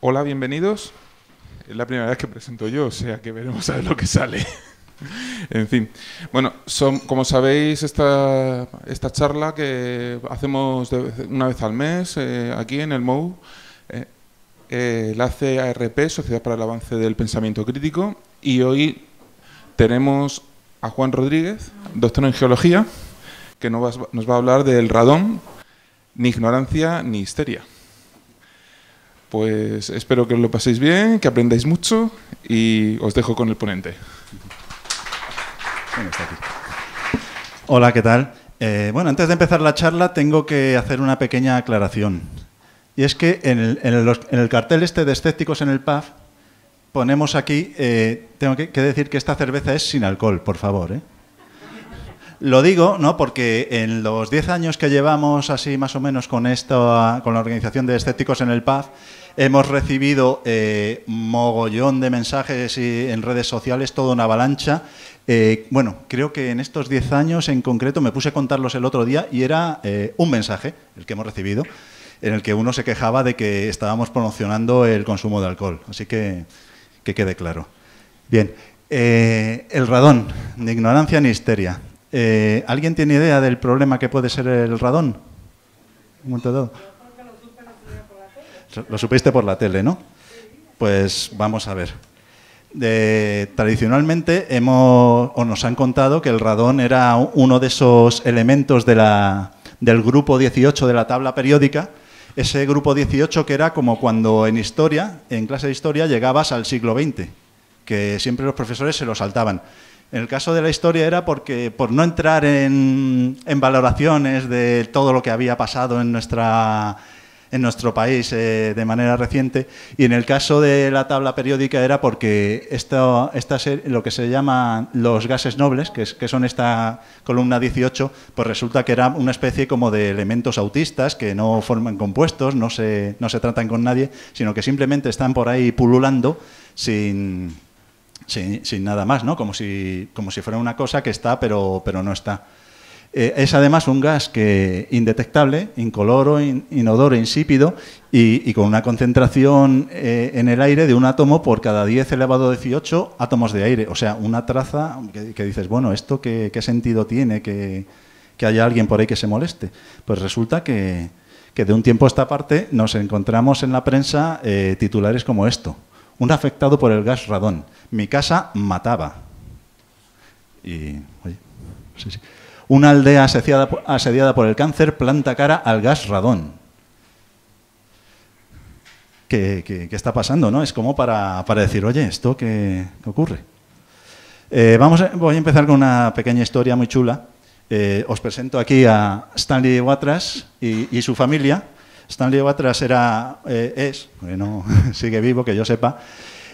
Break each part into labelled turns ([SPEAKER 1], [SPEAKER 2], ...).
[SPEAKER 1] Hola, bienvenidos. Es la primera vez que presento yo, o sea que veremos a ver lo que sale. en fin. Bueno, son, como sabéis, esta, esta charla que hacemos una vez al mes eh, aquí en el MOU, eh, eh, la hace Sociedad para el Avance del Pensamiento Crítico, y hoy tenemos a Juan Rodríguez, doctor en Geología, que nos nos va a hablar del radón, ni ignorancia ni histeria. Pues espero que lo paséis bien, que aprendáis mucho y os dejo con el ponente. Hola, ¿qué tal? Eh, bueno, antes de empezar la
[SPEAKER 2] charla tengo que hacer una pequeña aclaración. Y es que en el, cartel este de escépticos en el PAF ponemos aquí, eh, tengo que, que, decir que esta cerveza es sin alcohol, por favor. ¿eh? Lo digo, ¿no? Porque en los 10 años que llevamos así más o menos con esta, con la organización de escépticos en el PAF, hemos recibido eh, mogollón de mensajes en redes sociales, toda una avalancha. Eh, bueno, creo que en estos 10 años en concreto me puse a contarlos el otro día y era eh, un mensaje, el que hemos recibido, en el que uno se quejaba de que estábamos promocionando el consumo de alcohol. Así que que quede claro. Bien, el radón, de ignorancia ni histeria. Eh, ¿Alguien tiene idea del problema que puede ser el radón? Lo supiste por la tele, ¿no? Pues vamos a ver. tradicionalmente hemos, o nos han contado que el radón era uno de esos elementos del grupo 18 de la tabla periódica, ese grupo 18 que era como cuando en historia, en clase de historia, llegabas al siglo XX, que siempre los profesores se lo saltaban. En el caso de la historia era porque, por no entrar en, valoraciones de todo lo que había pasado en, nuestra, en nuestro país eh, de manera reciente, y en el caso de la tabla periódica era porque esta, lo que se llama los gases nobles, que, que son esta columna 18, pues resulta que era una especie como de elementos autistas que no forman compuestos, no se, no se tratan con nadie, sino que simplemente están por ahí pululando sin sin, nada más, ¿no? Como si, como si fuera una cosa que está, pero, pero no está. Eh, es además un gas que indetectable, incoloro, inodoro, insípido y, con una concentración eh, en el aire de un átomo por cada 10 elevado a 18 átomos de aire. O sea, una traza que, dices, bueno, ¿esto qué, sentido tiene que, haya alguien por ahí que se moleste? Pues resulta que, que de un tiempo a esta parte nos encontramos en la prensa eh, titulares como esto un afectado por el gas radón. Mi casa mataba. Y, Una aldea asediada, por el cáncer planta cara al gas radón. ¿Qué, está pasando? ¿no? Es como para, decir, oye, ¿esto qué, ocurre? Eh, vamos voy a empezar con una pequeña historia muy chula. Eh, os presento aquí a Stanley Watras y, y su familia. Stanley Batras era, eh, es, bueno, sigue vivo, que yo sepa,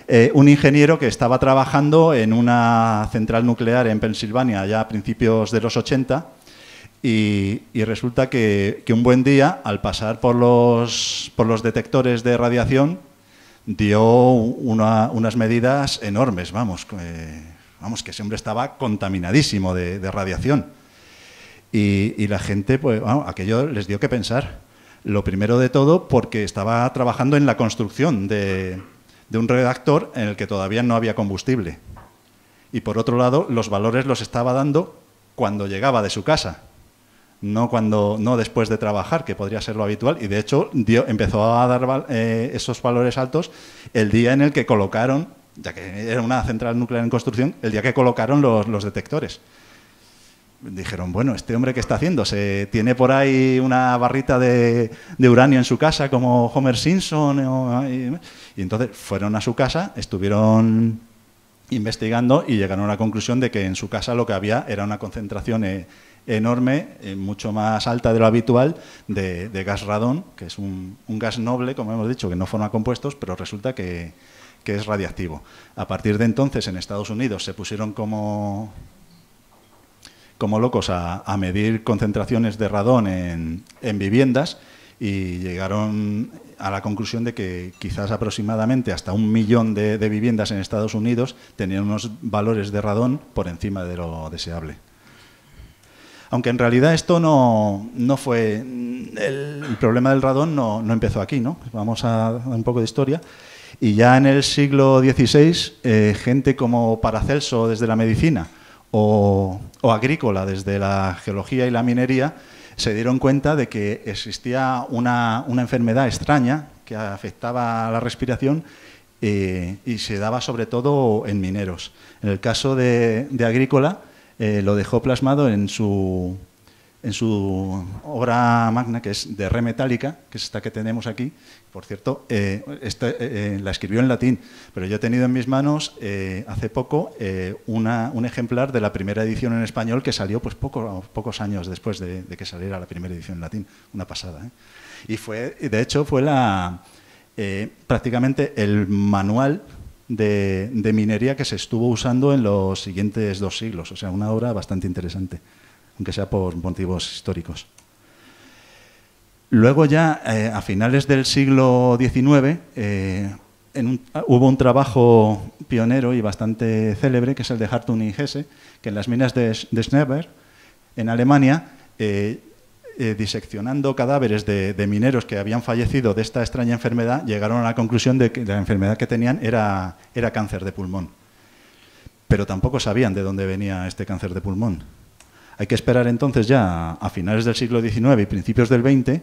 [SPEAKER 2] eh, un ingeniero que estaba trabajando en una central nuclear en Pensilvania ya a principios de los 80 y, resulta que, un buen día, al pasar por los, por los detectores de radiación, dio unas medidas enormes, vamos, vamos, que ese hombre estaba contaminadísimo de, radiación. Y, y, la gente, pues, bueno, aquello les dio que pensar. Lo primero de todo porque estaba trabajando en la construcción de, un redactor en el que todavía no había combustible. Y por otro lado, los valores los estaba dando cuando llegaba de su casa, no, cuando, no después de trabajar, que podría ser lo habitual. Y de hecho empezó a dar eh, esos valores altos el día en el que colocaron, ya que era una central nuclear en construcción, el día que colocaron los detectores dijeron, bueno, este hombre que está haciendo, se tiene por ahí una barrita de, uranio en su casa como Homer Simpson. y, entonces fueron a su casa, estuvieron investigando y llegaron a la conclusión de que en su casa lo que había era una concentración e, enorme, eh, mucho más alta de lo habitual, de, gas radón, que es un, gas noble, como hemos dicho, que no forma compuestos, pero resulta que es radiactivo. A partir de entonces en Estados Unidos se pusieron como como locos a, medir concentraciones de radón en, viviendas y llegaron a la conclusión de que quizás aproximadamente hasta un millón de, viviendas en Estados Unidos tenían unos valores de radón por encima de lo deseable. Aunque en realidad esto no, fue... El, problema del radón no, empezó aquí, ¿no? Vamos a un poco de historia. Y ya en el siglo XVI, eh, gente como Paracelso desde la medicina, o, agrícola, desde la geología y la minería, se dieron cuenta de que existía una, enfermedad extraña que afectaba la respiración eh, y se daba sobre todo en mineros. En el caso de, Agrícola, eh, lo dejó plasmado en su, en su obra magna, que es de Re Metálica, que es esta que tenemos aquí. Por cierto, eh, eh, eh, la escribió en latín, pero yo he tenido en mis manos hace poco un ejemplar de la primera edición en español que salió pues, pocos años después de, que saliera la primera edición en latín. Una pasada. Y fue, de hecho, fue prácticamente el manual de minería que se estuvo usando en los siguientes dos siglos. O sea, una obra bastante interesante aunque sea por motivos históricos. Luego ya, eh, a finales del siglo XIX, eh, hubo un trabajo pionero y bastante célebre, que es el de Hartung y Hesse, que en las minas de, Schneeberg, en Alemania, eh, diseccionando cadáveres de, mineros que habían fallecido de esta extraña enfermedad, llegaron a la conclusión de que la enfermedad que tenían era cáncer de pulmón. Pero tampoco sabían de dónde venía este cáncer de pulmón. Hay que esperar entonces ya a finales del siglo XIX y principios del XX,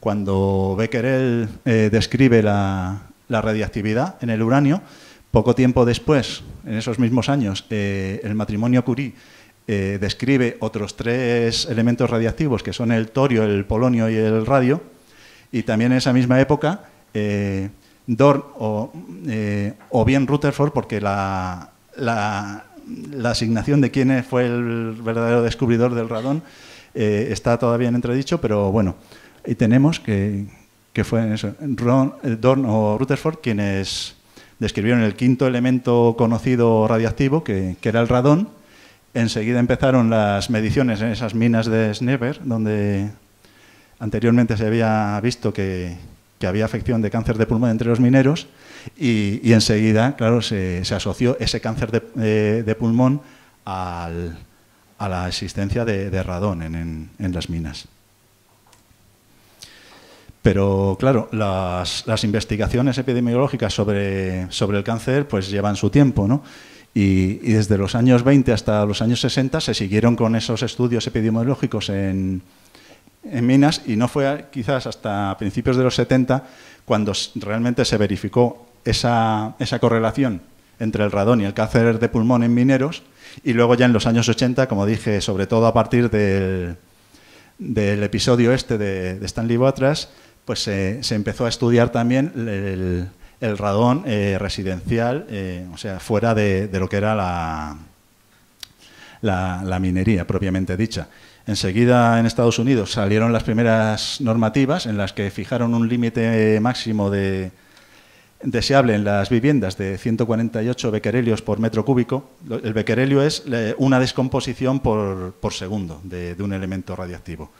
[SPEAKER 2] cuando Becquerel eh, describe la, radiactividad en el uranio. Poco tiempo después, en esos mismos años, eh, el matrimonio Curie eh, describe otros tres elementos radiactivos, que son el torio, el polonio y el radio. Y también en esa misma época, Dorn o, bien Rutherford, porque la la asignación de quién fue el verdadero descubridor del radón eh, está todavía en entredicho, pero bueno, y tenemos que, fue eh, Dorn o Rutherford quienes describieron el quinto elemento conocido radiactivo, que, era el radón. Enseguida empezaron las mediciones en esas minas de Snever, donde anteriormente se había visto que, que había afección de cáncer de pulmón entre los mineros. Y, enseguida, claro, se, asoció ese cáncer de, eh, pulmón a la existencia de, radón en, las minas. Pero claro, las, investigaciones epidemiológicas sobre, el cáncer pues llevan su tiempo, ¿no? Y, desde los años 20 hasta los años 60 se siguieron con esos estudios epidemiológicos en, en minas y no fue quizás hasta principios de los 70 cuando realmente se verificó esa, correlación entre el radón y el cáncer de pulmón en mineros. Y luego ya en los años 80, como dije, sobre todo a partir del, del episodio este de, de Stanley Botras, pues se empezó a estudiar también el, el radón eh, residencial, eh, o sea, fuera de, lo que era la, la, minería propiamente dicha. Enseguida en Estados Unidos salieron las primeras normativas en las que fijaron un límite máximo de, deseable en las viviendas de 148 becquerelios por metro cúbico. El becquerelio es una descomposición por, segundo de, un elemento radiactivo.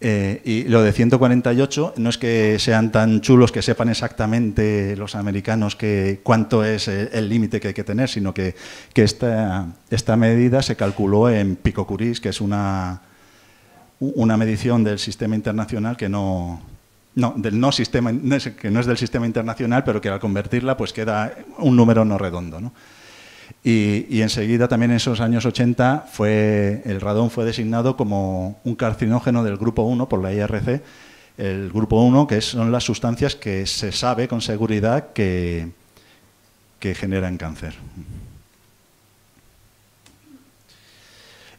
[SPEAKER 2] Eh, y lo de 148 no es que sean tan chulos que sepan exactamente los americanos que, cuánto es eh, el límite que hay que tener, sino que, esta, medida se calculó en picocuris, que es una, una medición del sistema internacional que no, no, del no sistema, que no es del sistema internacional, pero que al convertirla pues queda un número no redondo. Y, enseguida, también en esos años 80, fue, el radón fue designado como un carcinógeno del grupo 1 por la IRC. El grupo 1, que son las sustancias que se sabe con seguridad que generan cáncer.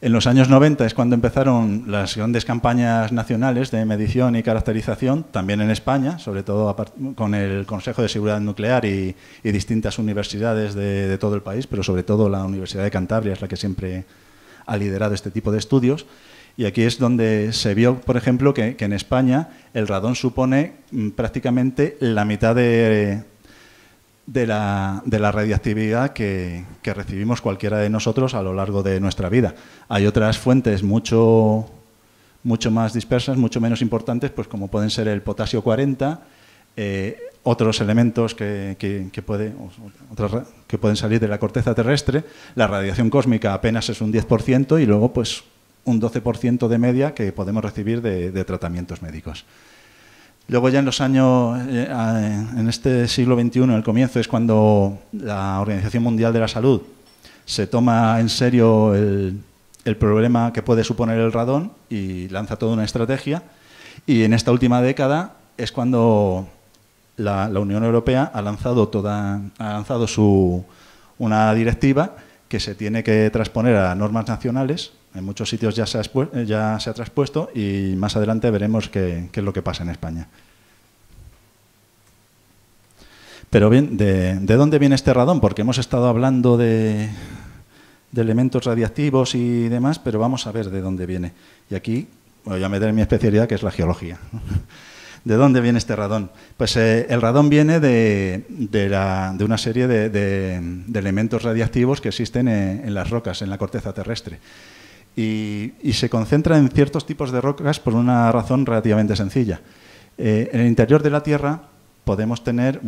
[SPEAKER 2] En los años 90 es cuando empezaron las grandes campañas nacionales de medición y caracterización, también en España, sobre todo con el Consejo de Seguridad Nuclear y, distintas universidades de, todo el país, pero sobre todo la Universidad de Cantabria es la que siempre ha liderado este tipo de estudios. Y aquí es donde se vio, por ejemplo, que, que en España el radón supone mm, prácticamente la mitad de, de la, de radiactividad que, recibimos cualquiera de nosotros a lo largo de nuestra vida. Hay otras fuentes mucho, más dispersas, mucho menos importantes, pues como pueden ser el potasio 40, eh, otros elementos que, pueden salir de la corteza terrestre, la radiación cósmica apenas es un 10% y luego pues un 12% de media que podemos recibir de tratamientos médicos. Luego ya en los años, eh, en este siglo XXI, en el comienzo, es cuando la Organización Mundial de la Salud se toma en serio el, problema que puede suponer el radón y lanza toda una estrategia. Y en esta última década es cuando la, la Unión Europea ha lanzado, toda, ha lanzado su, una directiva que se tiene que transponer a normas nacionales en muchos sitios ya se ha, eh, ya traspuesto y más adelante veremos qué, es lo que pasa en España. Pero bien, ¿de, dónde viene este radón? Porque hemos estado hablando de, elementos radiactivos y demás, pero vamos a ver de dónde viene. Y aquí voy a meter mi especialidad, que es la geología. ¿De dónde viene este radón? Pues eh, el radón viene de, una serie de, elementos radiactivos que existen eh, en, las rocas, en la corteza terrestre y, se concentra en ciertos tipos de rocas por una razón relativamente sencilla. Eh, en el interior de la Tierra podemos tener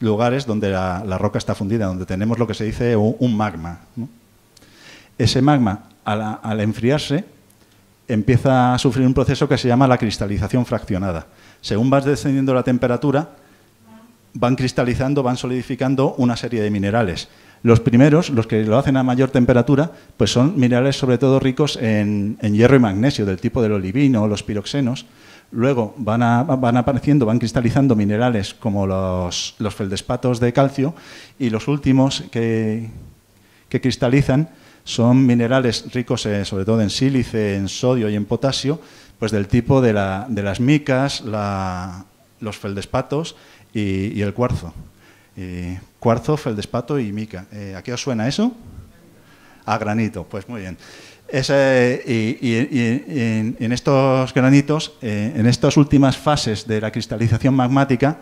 [SPEAKER 2] lugares donde la, roca está fundida, donde tenemos lo que se dice un, magma. Ese magma, al enfriarse, empieza a sufrir un proceso que se llama la cristalización fraccionada. Según vas descendiendo la temperatura, van cristalizando, van solidificando una serie de minerales. Los primeros, los que lo hacen a mayor temperatura, pues son minerales sobre todo ricos en, hierro y magnesio, del tipo del olivino los piroxenos. Luego van, van, apareciendo, van cristalizando minerales como los, feldespatos de calcio y los últimos que, cristalizan son minerales ricos eh, sobre todo en sílice, en sodio y en potasio, pues del tipo de, las micas, los feldespatos y, el cuarzo. cuarzo, feldespato y mica. Eh, ¿A qué os suena eso? A granito, pues muy bien. y, en, estos granitos, eh, en estas últimas fases de la cristalización magmática,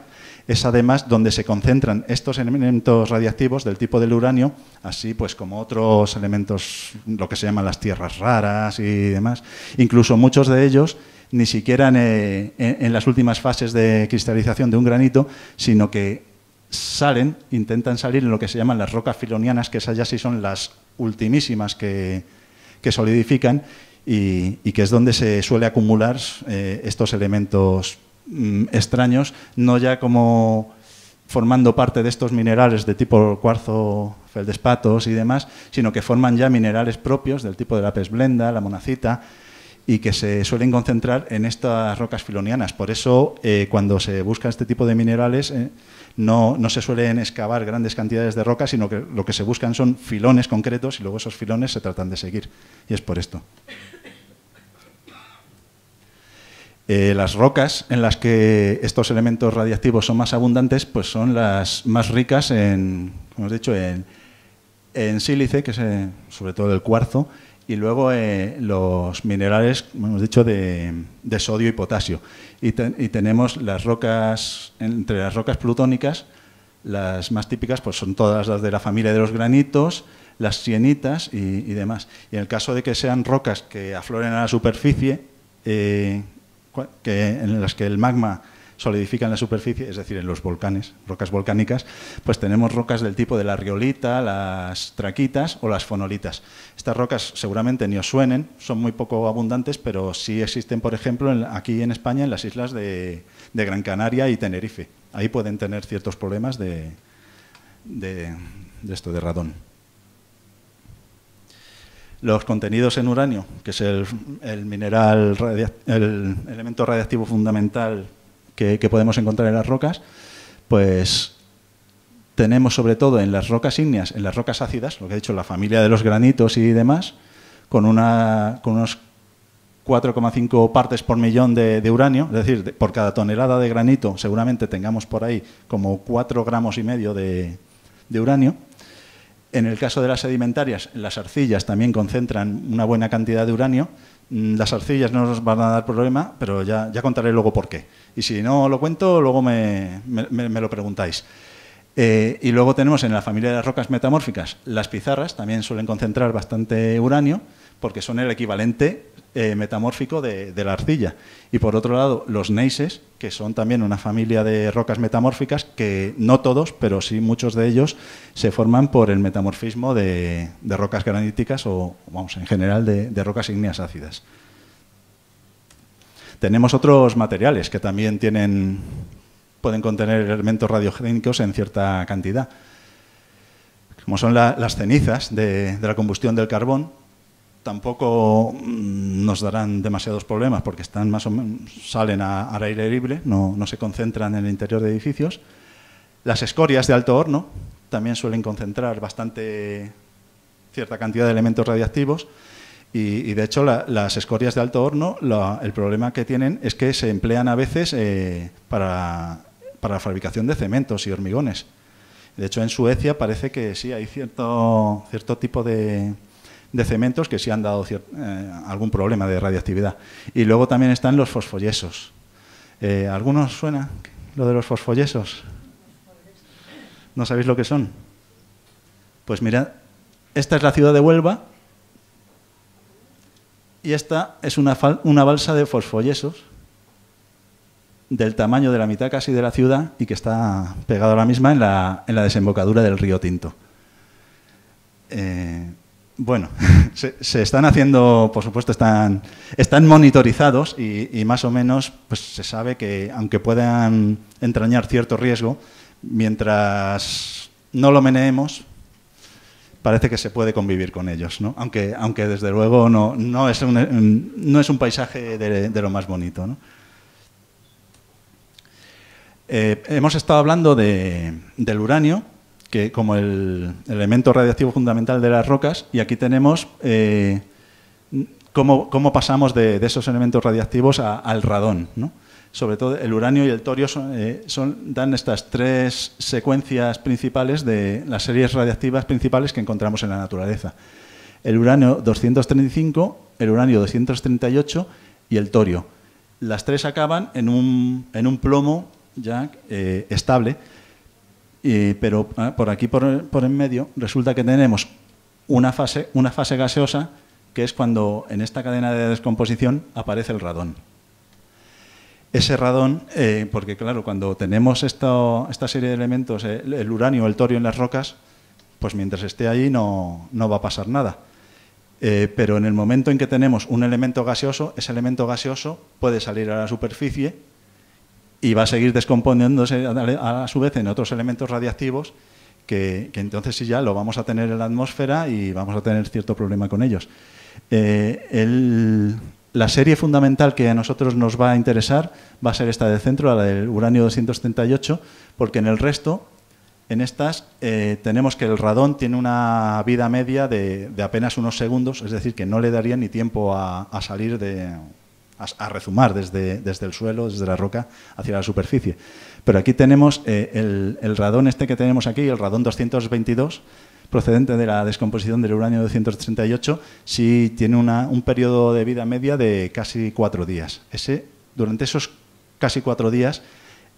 [SPEAKER 2] es además donde se concentran estos elementos radiactivos del tipo del uranio, así pues como otros elementos, lo que se llaman las tierras raras y demás. Incluso muchos de ellos ni siquiera eh, en, las últimas fases de cristalización de un granito, sino que salen, intentan salir en lo que se llaman las rocas filonianas, que esas ya sí son las ultimísimas que, solidifican y, que es donde se suele acumular eh, estos elementos mm, extraños, no ya como formando parte de estos minerales de tipo cuarzo, feldespatos y demás, sino que forman ya minerales propios del tipo de la pez la monacita, y que se suelen concentrar en estas rocas filonianas. Por eso, eh, cuando se busca este tipo de minerales, eh, no, se suelen excavar grandes cantidades de rocas, sino que lo que se buscan son filones concretos y luego esos filones se tratan de seguir. Y es por esto. Eh, las rocas en las que estos elementos radiactivos son más abundantes, pues son las más ricas en, como dicho, en, en sílice, que es sobre todo el cuarzo, y luego eh, los minerales, como hemos dicho, de, sodio y potasio. Y, tenemos las rocas, entre las rocas plutónicas, las más típicas pues son todas las de la familia de los granitos, las sienitas y, demás. Y en el caso de que sean rocas que afloren a la superficie, eh, que, en las que el magma solidifican la superficie, es decir, en los volcanes, rocas volcánicas, pues tenemos rocas del tipo de la riolita, las traquitas o las fonolitas. Estas rocas seguramente ni os suenen, son muy poco abundantes, pero sí existen, por ejemplo, aquí en España, en las islas de, Gran Canaria y Tenerife. Ahí pueden tener ciertos problemas de, esto, de radón los contenidos en uranio, que es el, el mineral, el elemento radiactivo fundamental que, podemos encontrar en las rocas, pues tenemos sobre todo en las rocas ígneas, en las rocas ácidas, lo que he dicho, la familia de los granitos y demás, con, unos 4,5 partes por millón de, uranio, es decir, por cada tonelada de granito seguramente tengamos por ahí como 4 gramos y medio de uranio. En el caso de las sedimentarias, las arcillas también concentran una buena cantidad de uranio, Mm, las arcillas no nos van a dar problema, pero ya, ya contaré luego por qué. Y si no lo cuento, luego me, me, lo preguntáis. Eh, y luego tenemos en la familia de las rocas metamórficas las pizarras, también suelen concentrar bastante uranio, porque son el equivalente eh, metamórfico de, la arcilla. Y por otro lado, los neises, que son también una familia de rocas metamórficas, que no todos, pero sí muchos de ellos, se forman por el metamorfismo de, rocas graníticas o, vamos, en general, de, rocas ígneas ácidas. Tenemos otros materiales que también tienen, pueden contener elementos radiogénicos en cierta cantidad, como son las cenizas de la combustión del carbón, tampoco mm, nos darán demasiados problemas porque están más o menos, salen al aire libre, no, se concentran en el interior de edificios. Las escorias de alto horno también suelen concentrar bastante cierta cantidad de elementos radiactivos y, de hecho las escorias de alto horno el problema que tienen es que se emplean a veces eh, para, la fabricación de cementos y hormigones. De hecho en Suecia parece que sí hay cierto, cierto tipo de, de cementos que sí han dado eh, algún problema de radiactividad Y luego también están los fosfollesos. Eh, ¿Algunos suena lo de los fosfollesos? ¿No sabéis lo que son? Pues mirad, esta es la ciudad de Huelva y esta es una, una balsa de fosfollesos del tamaño de la mitad casi de la ciudad y que está pegada la misma en la, desembocadura del río Tinto. Eh, bueno, se, están haciendo, por supuesto, están, monitorizados y, más o menos pues, se sabe que, aunque puedan entrañar cierto riesgo, mientras no lo meneemos, parece que se puede convivir con ellos, ¿no? aunque, aunque desde luego no, es, un, no es un paisaje de, lo más bonito. Eh, hemos estado hablando del uranio que como el elemento radiactivo fundamental de las rocas, y aquí tenemos eh, cómo, pasamos de, esos elementos radiactivos al radón. Sobre todo el uranio y el torio eh, son, dan estas tres secuencias principales de las series radiactivas principales que encontramos en la naturaleza. El uranio 235, el uranio 238 y el torio. Las tres acaban en un, plomo ya eh, estable pero ah, por aquí, por, en medio, resulta que tenemos una fase, una fase gaseosa, que es cuando en esta cadena de descomposición aparece el radón. Ese radón, eh, porque claro, cuando tenemos esta serie de elementos, eh, el uranio, el torio en las rocas, pues mientras esté ahí no, no va a pasar nada. Eh, pero en el momento en que tenemos un elemento gaseoso, ese elemento gaseoso puede salir a la superficie y va a seguir descomponiéndose a, su vez en otros elementos radiactivos que, entonces sí ya lo vamos a tener en la atmósfera y vamos a tener cierto problema con ellos. Eh, la serie fundamental que a nosotros nos va a interesar va a ser esta de centro, la del uranio 238, porque en el resto, en estas, eh, tenemos que el radón tiene una vida media de, apenas unos segundos, es decir, que no le daría ni tiempo a salir de, a, rezumar desde, el suelo, desde la roca, hacia la superficie. Pero aquí tenemos eh, el, radón este que tenemos aquí, el radón 222, procedente de la descomposición del uranio 238, sí tiene un periodo de vida media de casi cuatro días. Ese, durante esos casi cuatro días,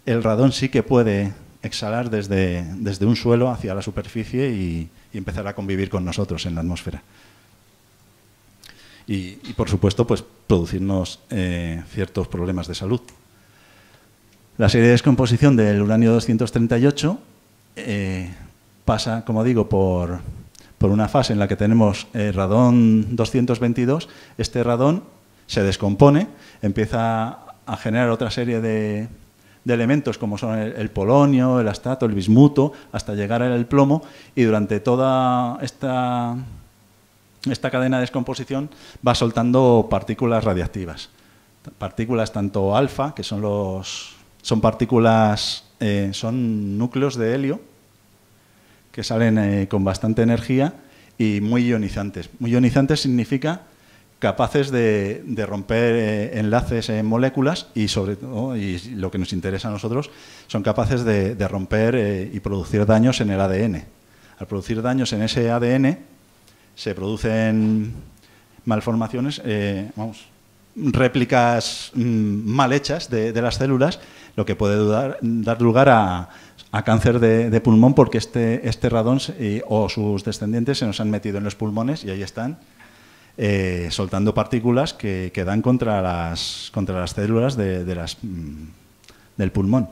[SPEAKER 2] el radón sí que puede exhalar desde, un suelo hacia la superficie y empezar a convivir con nosotros en la atmósfera y, por supuesto, pues producirnos eh, ciertos problemas de salud. La serie de descomposición del uranio 238 eh, pasa, como digo, por, una fase en la que tenemos eh, radón 222. Este radón se descompone, empieza a generar otra serie de, elementos como son el, el, polonio, el astato, el bismuto, hasta llegar al plomo y durante toda esta esta cadena de descomposición va soltando partículas radiactivas. Partículas tanto alfa, que son los. son partículas. Eh, son núcleos de helio que salen eh, con bastante energía y muy ionizantes. Muy ionizantes significa capaces de, romper eh, enlaces en moléculas y sobre todo, y lo que nos interesa a nosotros, son capaces de, de romper y producir daños en el ADN. Al producir daños en ese ADN, se producen malformaciones, eh, vamos, réplicas mm, mal hechas de, las células, lo que puede dar, lugar a, cáncer de, pulmón porque este, este radón o sus descendientes se nos han metido en los pulmones y ahí están eh, soltando partículas que, quedan dan contra las, contra las células de, las, mm, del pulmón.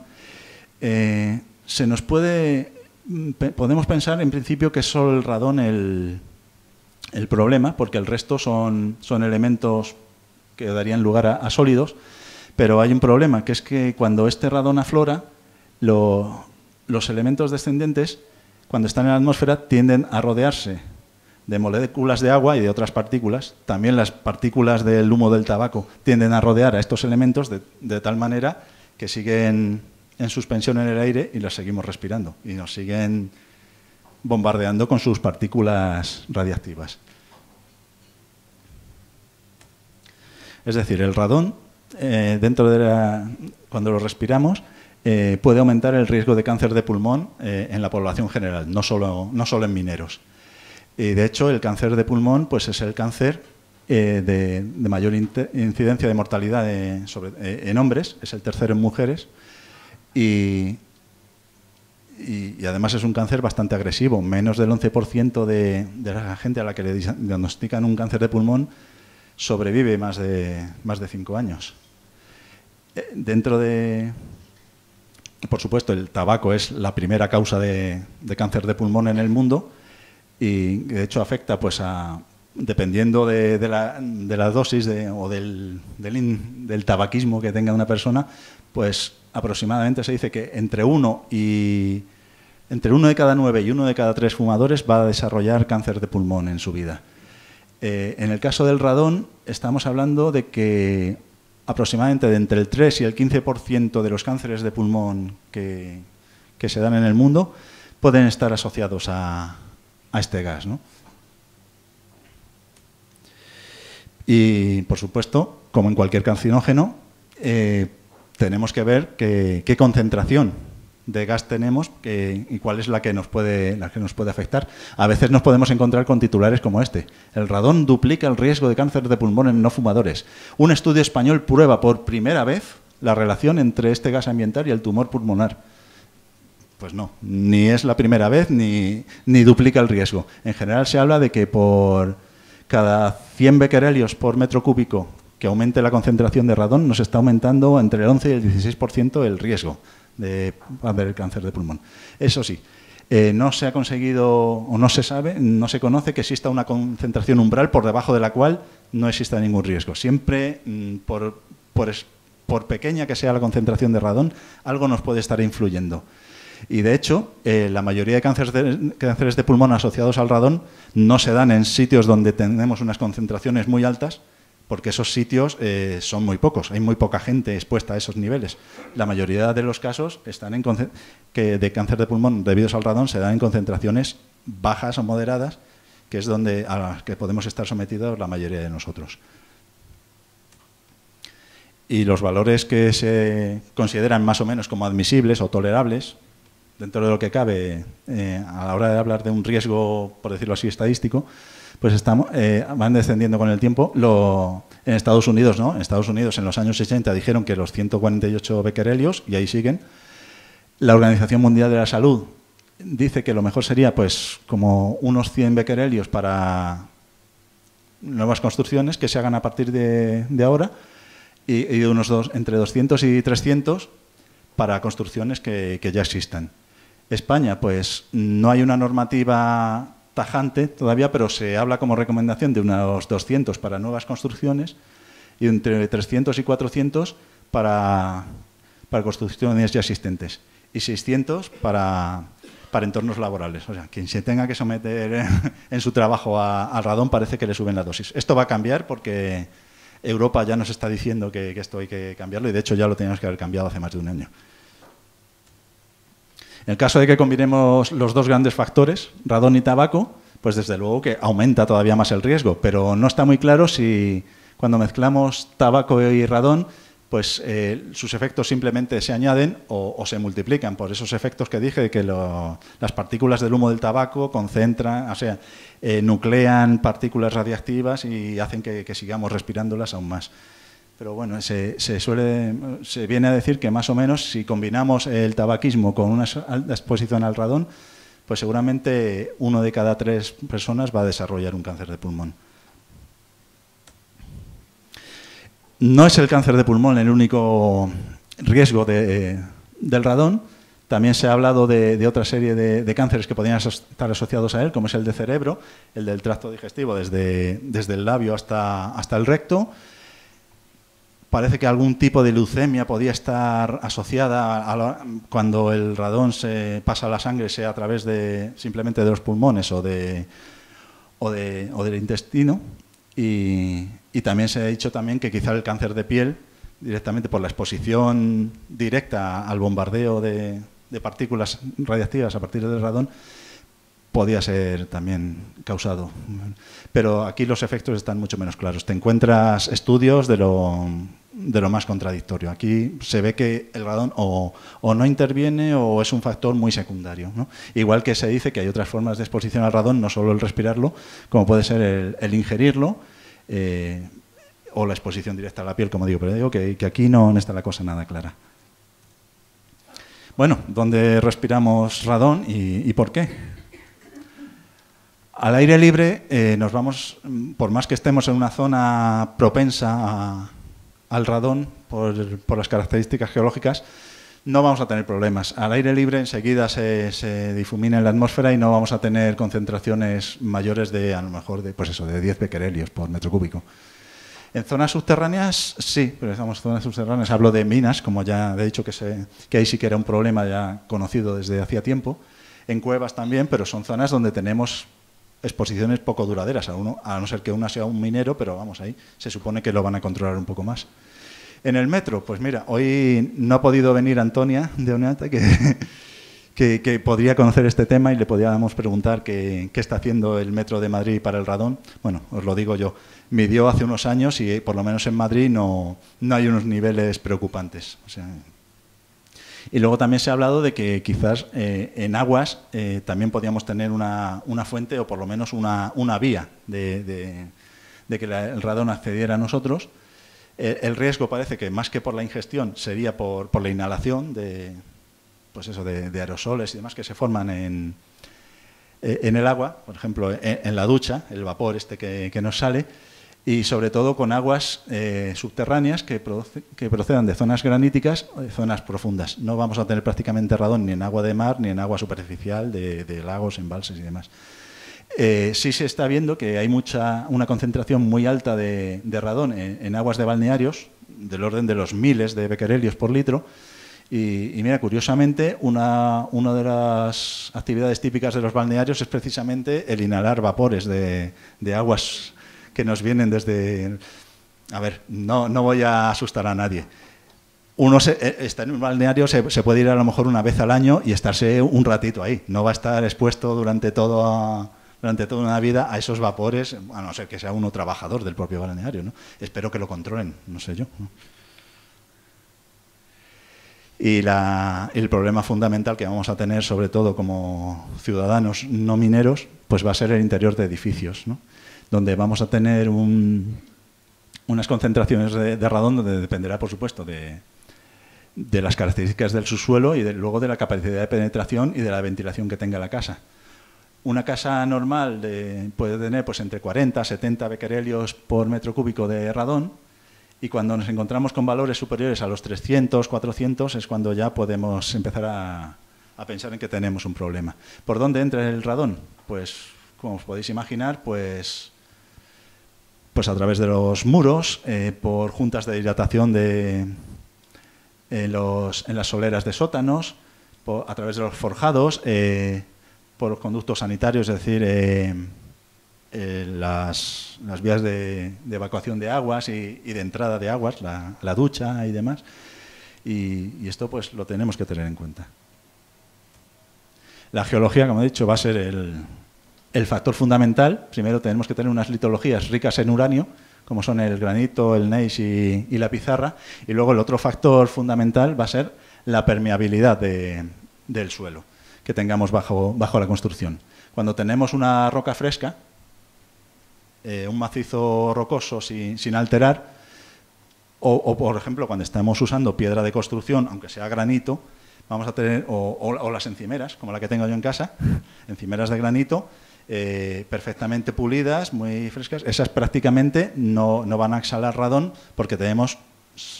[SPEAKER 2] Eh, se nos puede, mm, podemos pensar en principio que es solo el radón el, el problema, porque el resto son, son elementos que darían lugar a, sólidos, pero hay un problema, que es que cuando este radón aflora, los elementos descendentes, cuando están en la atmósfera, tienden a rodearse de moléculas de agua y de otras partículas. También las partículas del humo del tabaco tienden a rodear a estos elementos de, de tal manera que siguen en suspensión en el aire y las seguimos respirando y nos siguen bombardeando con sus partículas radiactivas. Es decir, el radón, eh, dentro de la, cuando lo respiramos, eh, puede aumentar el riesgo de cáncer de pulmón eh, en la población general, no solo, no solo en mineros. Y de hecho, el cáncer de pulmón pues, es el cáncer de, mayor incidencia de mortalidad en hombres, es el tercero en mujeres. Y y, además es un cáncer bastante agresivo. Menos del 11% de, de, la gente a la que le diagnostican un cáncer de pulmón sobrevive más de, más de 5 años. Eh, dentro de... Por supuesto, el tabaco es la primera causa de, cáncer de pulmón en el mundo y de hecho afecta pues a... Dependiendo de, la, dosis o del, del tabaquismo que tenga una persona, pues aproximadamente se dice que entre 1 y, entre uno de cada nueve y uno de cada tres fumadores va a desarrollar cáncer de pulmón en su vida. Eh, en el caso del radón, estamos hablando de que aproximadamente de entre el 3 y el 15% de los cánceres de pulmón que, se dan en el mundo pueden estar asociados a, este gas. Y, por supuesto, como en cualquier carcinógeno, eh, tenemos que ver qué concentración de gas tenemos y cuál es la que, nos puede, la que nos puede afectar. A veces nos podemos encontrar con titulares como este. El radón duplica el riesgo de cáncer de pulmón en no fumadores. Un estudio español prueba por primera vez la relación entre este gas ambiental y el tumor pulmonar. Pues no, ni es la primera vez ni, ni duplica el riesgo. En general se habla de que por cada 100 becquerelios por metro cúbico que aumente la concentración de radón, nos está aumentando entre el 11 y el 16% el riesgo de haber el cáncer de pulmón. Eso sí, eh, no se ha conseguido o no se sabe, no se conoce que exista una concentración umbral por debajo de la cual no exista ningún riesgo. Siempre, mm, por, por, pequeña que sea la concentración de radón, algo nos puede estar influyendo. Y de hecho, eh, la mayoría de, cánceres de pulmón asociados al radón no se dan en sitios donde tenemos unas concentraciones muy altas, porque esos sitios eh, son muy pocos, hay muy poca gente expuesta a esos niveles. La mayoría de los casos están que de cáncer de pulmón debido al radón se dan en concentraciones bajas o moderadas, que es donde a las que podemos estar sometidos la mayoría de nosotros. Y los valores que se consideran más o menos como admisibles o tolerables, dentro de lo que cabe eh, a la hora de hablar de un riesgo, por decirlo así, estadístico, pues estamos, eh, van descendiendo con el tiempo. en Estados Unidos, ¿no? En Estados Unidos en los años 60 dijeron que los 148 becquerelios, y ahí siguen. La Organización Mundial de la Salud dice que lo mejor sería pues como unos 100 becquerelios para nuevas construcciones que se hagan a partir de, ahora y, unos dos, entre 200 y 300 para construcciones que, que ya existan. España, pues no hay una normativa tajante todavía, pero se habla como recomendación de unos 200 para nuevas construcciones y entre 300 y 400 para, construcciones ya existentes y 600 para, entornos laborales. O sea, quien se tenga que someter en, su trabajo al radón parece que le suben la dosis. Esto va a cambiar porque Europa ya nos está diciendo que, que esto hay que cambiarlo y de hecho ya lo teníamos que haber cambiado hace más de un año. En el caso de que combinemos los dos grandes factores, radón y tabaco, pues desde luego que aumenta todavía más el riesgo, pero no está muy claro si cuando mezclamos tabaco y radón, pues eh, sus efectos simplemente se añaden o, se multiplican por esos efectos que dije que las partículas del humo del tabaco concentran, o sea, eh, nuclean partículas radiactivas y hacen que sigamos respirándolas aún más. Pero bueno, se, suele, se viene a decir que más o menos si combinamos el tabaquismo con una exposición al radón, pues seguramente uno de cada tres personas va a desarrollar un cáncer de pulmón. No es el cáncer de pulmón el único riesgo del radón. También se ha hablado de, otra serie de, cánceres que podrían estar asociados a él, como es el de cerebro, el del tracto digestivo desde, el labio hasta el recto, parece que algún tipo de leucemia podía estar asociada cuando el radón se pasa a la sangre, sea a través de simplemente de los pulmones o, de, o, del intestino. Y, también se ha dicho también que quizá el cáncer de piel, directamente por la exposición directa al bombardeo de partículas radiactivas a partir del radón, podía ser también causado. Pero aquí los efectos están mucho menos claros. Te encuentras estudios de lo de lo más contradictorio. Aquí se ve que el radón o, no interviene o es un factor muy secundario. Igual que se dice que hay otras formas de exposición al radón, no solo el respirarlo, como puede ser el, ingerirlo eh, o la exposición directa a la piel, como digo, pero digo que, aquí no, está la cosa nada clara. Bueno, ¿dónde respiramos radón y, por qué? Al aire libre eh, nos vamos, mm, por más que estemos en una zona propensa a al radón por, las características geológicas, no vamos a tener problemas. Al aire libre enseguida se, difumina en la atmósfera y no vamos a tener concentraciones mayores de, a lo mejor, de, pues eso, de 10 becquerelios por metro cúbico. En zonas subterráneas, sí, pero estamos en zonas subterráneas. Hablo de minas, como ya he dicho que, se, que ahí sí que era un problema ya conocido desde hacía tiempo. En cuevas también, pero son zonas donde tenemos exposiciones poco duraderas, a, uno, a no ser que una sea un minero, pero vamos, ahí se supone que lo van a controlar un poco más. En el metro, pues mira, hoy no ha podido venir Antonia de Oneata, que, que, podría conocer este tema y le podríamos preguntar qué, qué está haciendo el metro de Madrid para el radón. Bueno, os lo digo yo, midió hace unos años y eh, por lo menos en Madrid no, no hay unos niveles preocupantes. O sea, y luego también se ha hablado de que quizás eh, en aguas eh, también podíamos tener una, fuente o por lo menos una, vía de, que el radón accediera a nosotros. Eh, el riesgo parece que más que por la ingestión sería por, por la inhalación de, pues eso, de, aerosoles y demás que se forman en, en el agua, por ejemplo, en, la ducha, el vapor este que, que nos sale y sobre todo con aguas eh, subterráneas que, procedan de zonas graníticas o eh, de zonas profundas. No vamos a tener prácticamente radón ni en agua de mar, ni en agua superficial de, lagos, embalses y demás. Eh, sí se está viendo que hay mucha, una concentración muy alta de, radón en, aguas de balnearios, del orden de los miles de becquerelios por litro. Y, mira, curiosamente, una, de las actividades típicas de los balnearios es precisamente el inhalar vapores de, de aguas que nos vienen desde... A ver, no, no voy a asustar a nadie. Uno eh, está en un balneario, se, puede ir a lo mejor una vez al año y estarse un ratito ahí. No va a estar expuesto durante, todo durante toda una vida a esos vapores, a no ser que sea uno trabajador del propio balneario. ¿no? Espero que lo controlen, no sé yo. Y la, el problema fundamental que vamos a tener, sobre todo como ciudadanos no mineros, pues va a ser el interior de edificios. ¿no? donde vamos a tener unas concentraciones de, radón donde dependerá, por supuesto, de, las características del subsuelo y luego de la capacidad de penetración y de la ventilación que tenga la casa. Una casa normal puede tener pues, entre 40 y 70 becquerelios por metro cúbico de radón y cuando nos encontramos con valores superiores a los 300, 400 es cuando ya podemos empezar a, a pensar en que tenemos un problema. ¿Por dónde entra el radón? Pues, como os podéis imaginar, pues pues a través de los muros, eh, por juntas de hidratación de, en, los, en las soleras de sótanos, a través de los forjados, eh, por conductos sanitarios, es decir, eh, las, vías de, evacuación de aguas y, de entrada de aguas, la, ducha y demás. Y, y, esto pues lo tenemos que tener en cuenta. La geología, como he dicho, va a ser el, el factor fundamental, primero tenemos que tener unas litologías ricas en uranio, como son el granito, el neis y, la pizarra, y luego el otro factor fundamental va a ser la permeabilidad del suelo que tengamos bajo, la construcción. Cuando tenemos una roca fresca, eh, un macizo rocoso sin, alterar, o, por ejemplo cuando estamos usando piedra de construcción, aunque sea granito, vamos a tener, o las encimeras, como la que tengo yo en casa, encimeras de granito, eh, perfectamente pulidas, muy frescas, esas prácticamente no, van a exhalar radón porque tenemos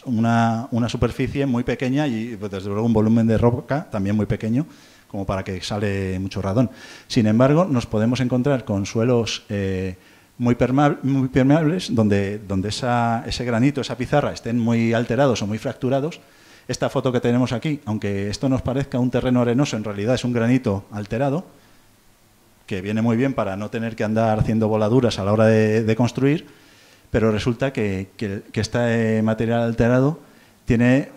[SPEAKER 2] una, superficie muy pequeña y pues, desde luego un volumen de roca también muy pequeño como para que exhale mucho radón. Sin embargo, nos podemos encontrar con suelos eh, muy, permeables, donde, donde ese granito, esa pizarra estén muy alterados o muy fracturados. Esta foto que tenemos aquí, aunque esto nos parezca un terreno arenoso, en realidad es un granito alterado que viene muy bien para no tener que andar haciendo voladuras a la hora de, construir, pero resulta que, este material alterado tiene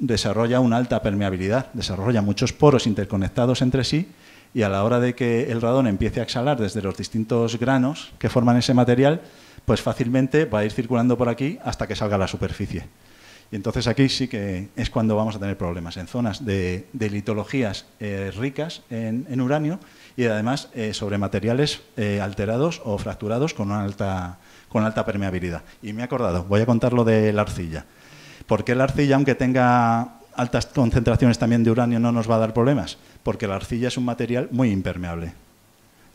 [SPEAKER 2] desarrolla una alta permeabilidad, desarrolla muchos poros interconectados entre sí y a la hora de que el radón empiece a exhalar desde los distintos granos que forman ese material, pues fácilmente va a ir circulando por aquí hasta que salga a la superficie. Y entonces aquí sí que es cuando vamos a tener problemas. En zonas de, litologías eh, ricas en, uranio, y además eh, sobre materiales eh, alterados o fracturados con alta, con alta permeabilidad. Y me he acordado, voy a contar lo de la arcilla. porque la arcilla, aunque tenga altas concentraciones también de uranio, no nos va a dar problemas? Porque la arcilla es un material muy impermeable.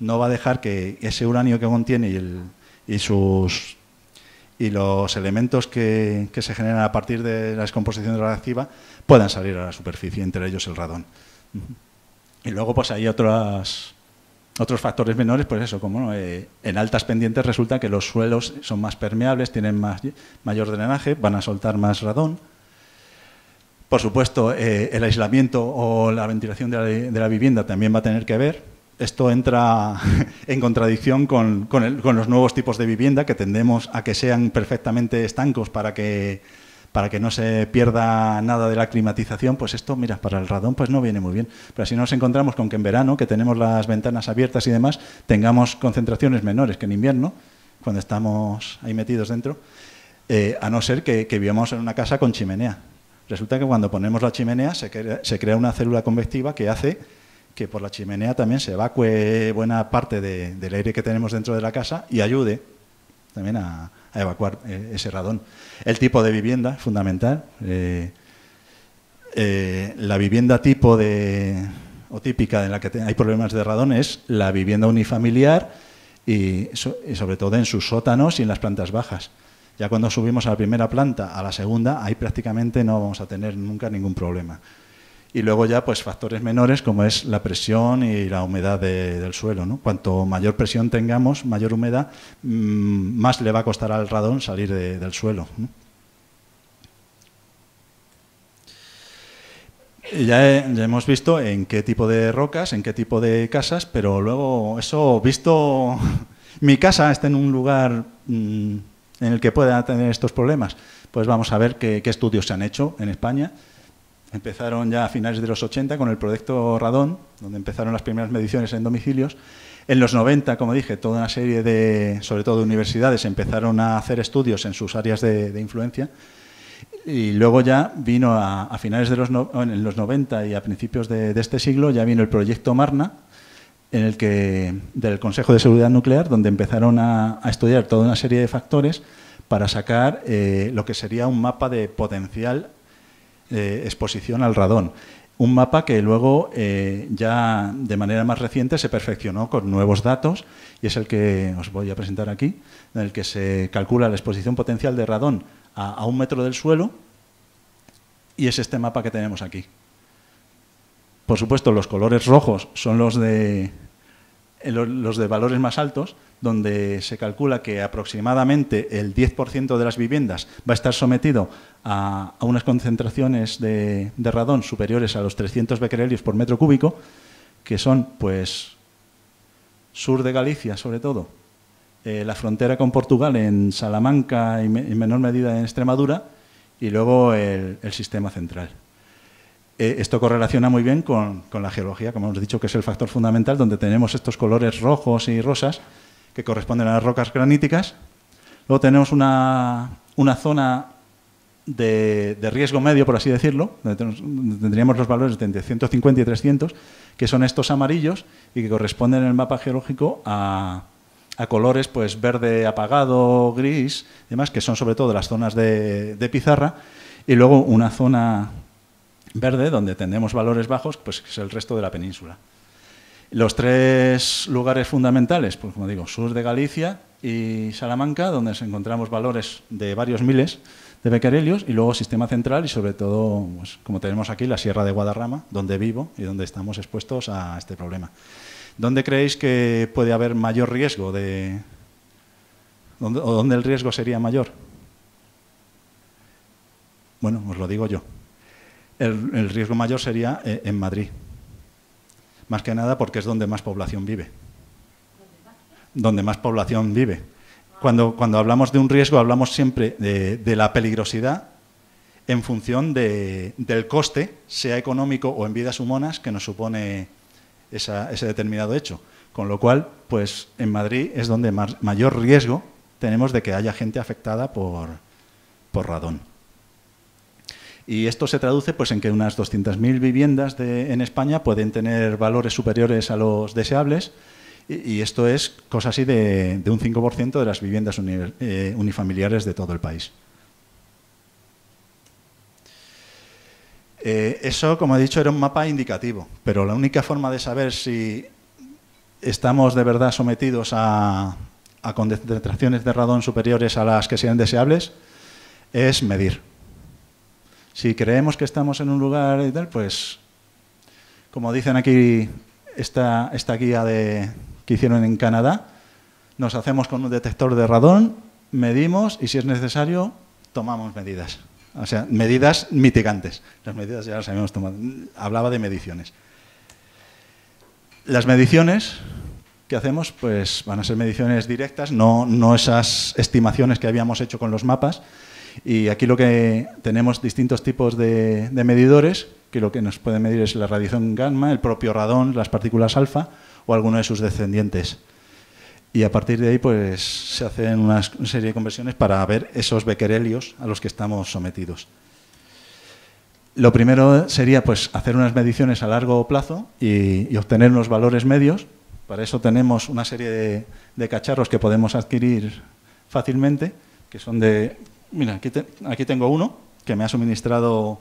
[SPEAKER 2] No va a dejar que ese uranio que contiene y, sus y los elementos que, que, se generan a partir de la descomposición radioactiva puedan salir a la superficie, entre ellos el radón. Y luego pues hay otras, otros factores menores, pues eso, como eh, en altas pendientes resulta que los suelos son más permeables, tienen más, mayor drenaje, van a soltar más radón. Por supuesto, eh, el aislamiento o la ventilación de la, vivienda también va a tener que ver. Esto entra en contradicción con los nuevos tipos de vivienda que tendemos a que sean perfectamente estancos para que para que no se pierda nada de la climatización, pues esto, mira, para el radón pues no viene muy bien. Pero si nos encontramos con que en verano, que tenemos las ventanas abiertas y demás, tengamos concentraciones menores que en invierno, cuando estamos ahí metidos dentro, eh, a no ser que, vivamos en una casa con chimenea. Resulta que cuando ponemos la chimenea se crea, una célula convectiva que hace que por la chimenea también se evacue buena parte del aire que tenemos dentro de la casa y ayude también a, a evacuar eh, ese radón. El tipo de vivienda, fundamental. Eh, eh, la vivienda tipo de, o típica en la que hay problemas de radón es la vivienda unifamiliar y, y, sobre todo en sus sótanos y en las plantas bajas. Ya cuando subimos a la primera planta, a la segunda, ahí prácticamente no vamos a tener nunca ningún problema y luego ya pues factores menores como es la presión y la humedad del suelo. Cuanto mayor presión tengamos, mayor humedad, mm, más le va a costar al radón salir del suelo. Ya, hemos visto en qué tipo de rocas, en qué tipo de casas, pero luego eso visto mi casa está en un lugar mm, en el que pueda tener estos problemas, pues vamos a ver qué estudios se han hecho en España Empezaron ya a finales de los 80 con el proyecto Radón, donde empezaron las primeras mediciones en domicilios. En los 90, como dije, toda una serie de, sobre todo de universidades, empezaron a hacer estudios en sus áreas de, influencia. Y luego ya vino a, finales de los, en los 90 y a principios de, este siglo, ya vino el proyecto Marna, en el que, del Consejo de Seguridad Nuclear, donde empezaron a, estudiar toda una serie de factores para sacar eh, lo que sería un mapa de potencial eh, exposición al radón. Un mapa que luego eh, ya de manera más reciente se perfeccionó con nuevos datos y es el que os voy a presentar aquí, en el que se calcula la exposición potencial de radón a, a un metro del suelo y es este mapa que tenemos aquí. Por supuesto, los colores rojos son los de, eh, los de valores más altos, donde se calcula que aproximadamente el 10% de las viviendas va a estar sometido a, unas concentraciones de, radón superiores a los 300 becquerelios por metro cúbico, que son, pues, sur de Galicia, sobre todo, eh, la frontera con Portugal en Salamanca y en menor medida en Extremadura, y luego el, sistema central. Eh, esto correlaciona muy bien con la geología, como hemos dicho, que es el factor fundamental, donde tenemos estos colores rojos y rosas, que corresponden a las rocas graníticas. Luego tenemos una, zona de, riesgo medio, por así decirlo, donde tendríamos los valores de entre 150 y 300, que son estos amarillos y que corresponden en el mapa geológico a, colores pues verde apagado, gris, demás, que son sobre todo las zonas de, de pizarra, y luego una zona verde donde tendremos valores bajos, pues que es el resto de la península. Los tres lugares fundamentales, pues como digo, sur de Galicia y Salamanca, donde encontramos valores de varios miles de becquerelios, y luego sistema central y sobre todo, pues, como tenemos aquí, la Sierra de Guadarrama, donde vivo y donde estamos expuestos a este problema. ¿Dónde creéis que puede haber mayor riesgo de... ¿Dónde, ¿O dónde el riesgo sería mayor? Bueno, os lo digo yo. el riesgo mayor sería eh, en Madrid. Más que nada porque es donde más población vive. Donde más población vive. Cuando, cuando hablamos de un riesgo hablamos siempre de, la peligrosidad en función de, del coste, sea económico o en vidas humanas, que nos supone ese determinado hecho. Con lo cual, pues en Madrid es donde mayor riesgo tenemos de que haya gente afectada por, por radón. Y esto se traduce pues, en que unas 200.000 viviendas en España pueden tener valores superiores a los deseables y, esto es cosa así de, un 5% de las viviendas eh, unifamiliares de todo el país. Eh, eso, como he dicho, era un mapa indicativo, pero la única forma de saber si estamos de verdad sometidos a, a concentraciones de radón superiores a las que sean deseables es medir. Si creemos que estamos en un lugar y tal, pues, como dicen aquí esta, guía que hicieron en Canadá, nos hacemos con un detector de radón, medimos y si es necesario, tomamos medidas. O sea, medidas mitigantes. Las medidas ya las habíamos tomado. Hablaba de mediciones. Las mediciones que hacemos pues van a ser mediciones directas, no esas estimaciones que habíamos hecho con los mapas. Y aquí lo que tenemos distintos tipos de, medidores, que lo que nos pueden medir es la radiación gamma, el propio radón, las partículas alfa o alguno de sus descendientes. Y a partir de ahí pues, se hacen una serie de conversiones para ver esos becquerelios a los que estamos sometidos. Lo primero sería pues, hacer unas mediciones a largo plazo y, obtener unos valores medios. Para eso tenemos una serie de cacharros que podemos adquirir fácilmente, que son de Mira, aquí, tengo uno que me ha suministrado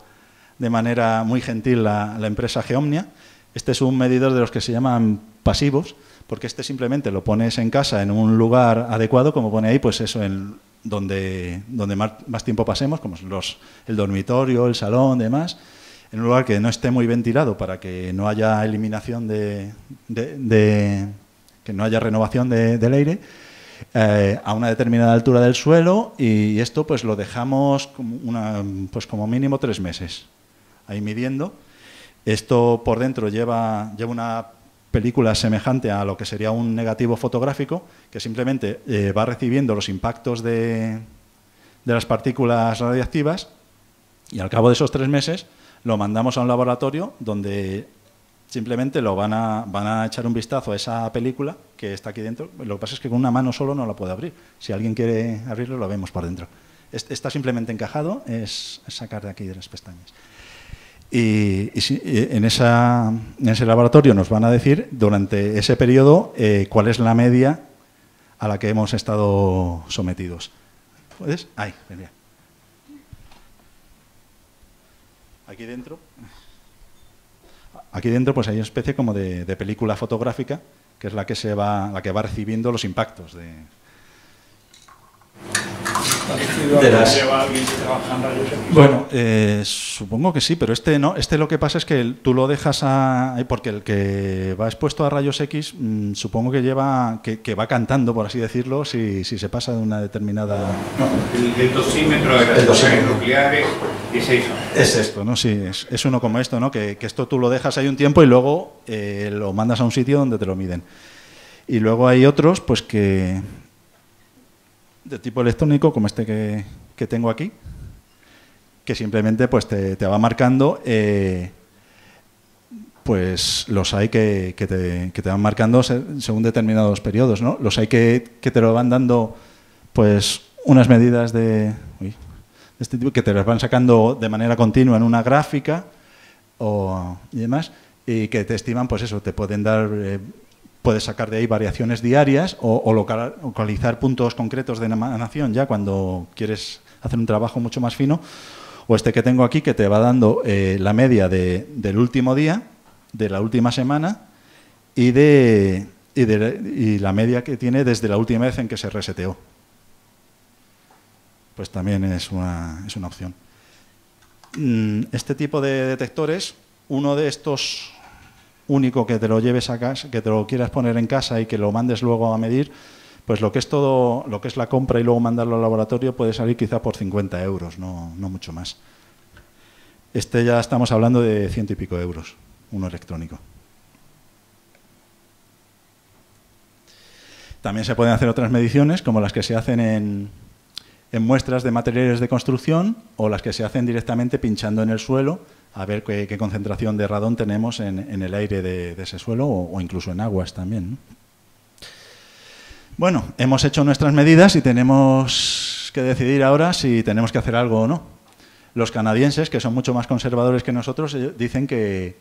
[SPEAKER 2] de manera muy gentil la, empresa Geomnia. Este es un medidor de los que se llaman pasivos, porque este simplemente lo pones en casa en un lugar adecuado, como pone ahí, pues eso, donde, más, tiempo pasemos, como los, el dormitorio, el salón, demás, en un lugar que no esté muy ventilado para que no haya eliminación que no haya renovación del aire eh, a una determinada altura del suelo y esto pues lo dejamos como, una, pues como mínimo tres meses ahí midiendo. Esto por dentro lleva, lleva una película semejante a lo que sería un negativo fotográfico que simplemente eh, va recibiendo los impactos de, de las partículas radiactivas y al cabo de esos tres meses lo mandamos a un laboratorio donde simplemente lo van a, van a echar un vistazo a esa película que está aquí dentro. Lo que pasa es que con una mano solo no la puede abrir. Si alguien quiere abrirlo, lo vemos por dentro. Está simplemente encajado, es sacar de aquí de las pestañas. Y, en, ese laboratorio nos van a decir durante ese periodo eh, cuál es la media a la que hemos estado sometidos. ¿Puedes? Ahí, venía. Aquí dentro Aquí dentro pues hay una especie como de, película fotográfica, que es la que, se va, la que va recibiendo los impactos de, Bueno, supongo que sí, pero este no. Este lo que pasa es que tú lo dejas a... Eh, porque el que va expuesto a rayos X, mm, supongo que lleva que, va cantando, por así decirlo, si, se pasa de una determinada... el, dosímetro de las nucleares es esto, ¿no? Sí, es, uno como esto, ¿no? Que, esto tú lo dejas ahí un tiempo y luego eh, lo mandas a un sitio donde te lo miden. Y luego hay otros, pues que de tipo electrónico, como este que, tengo aquí, que simplemente pues te, va marcando, eh, pues los hay que, te, van marcando según determinados periodos, ¿no? Los hay que, te lo van dando, pues unas medidas de... Este que te las van sacando de manera continua en una gráfica o, y demás, y que te estiman, pues eso, te pueden dar, eh, puedes sacar de ahí variaciones diarias o, localizar puntos concretos de nación ya cuando quieres hacer un trabajo mucho más fino, o este que tengo aquí que te va dando eh, la media del último día, de la última semana y de, y, de, y la media que tiene desde la última vez en que se reseteó pues también es una, es una opción. Mm, este tipo de detectores, uno de estos único que te lo lleves a casa, que te lo quieras poner en casa y que lo mandes luego a medir, pues lo que es todo, lo que es la compra y luego mandarlo al laboratorio puede salir quizá por 50 euros, no, no mucho más. Este ya estamos hablando de ciento y pico euros, uno electrónico. También se pueden hacer otras mediciones, como las que se hacen en, en muestras de materiales de construcción o las que se hacen directamente pinchando en el suelo a ver qué, concentración de radón tenemos en, el aire de, ese suelo o, incluso en aguas también. Bueno, hemos hecho nuestras medidas y tenemos que decidir ahora si tenemos que hacer algo o no. Los canadienses, que son mucho más conservadores que nosotros, dicen que,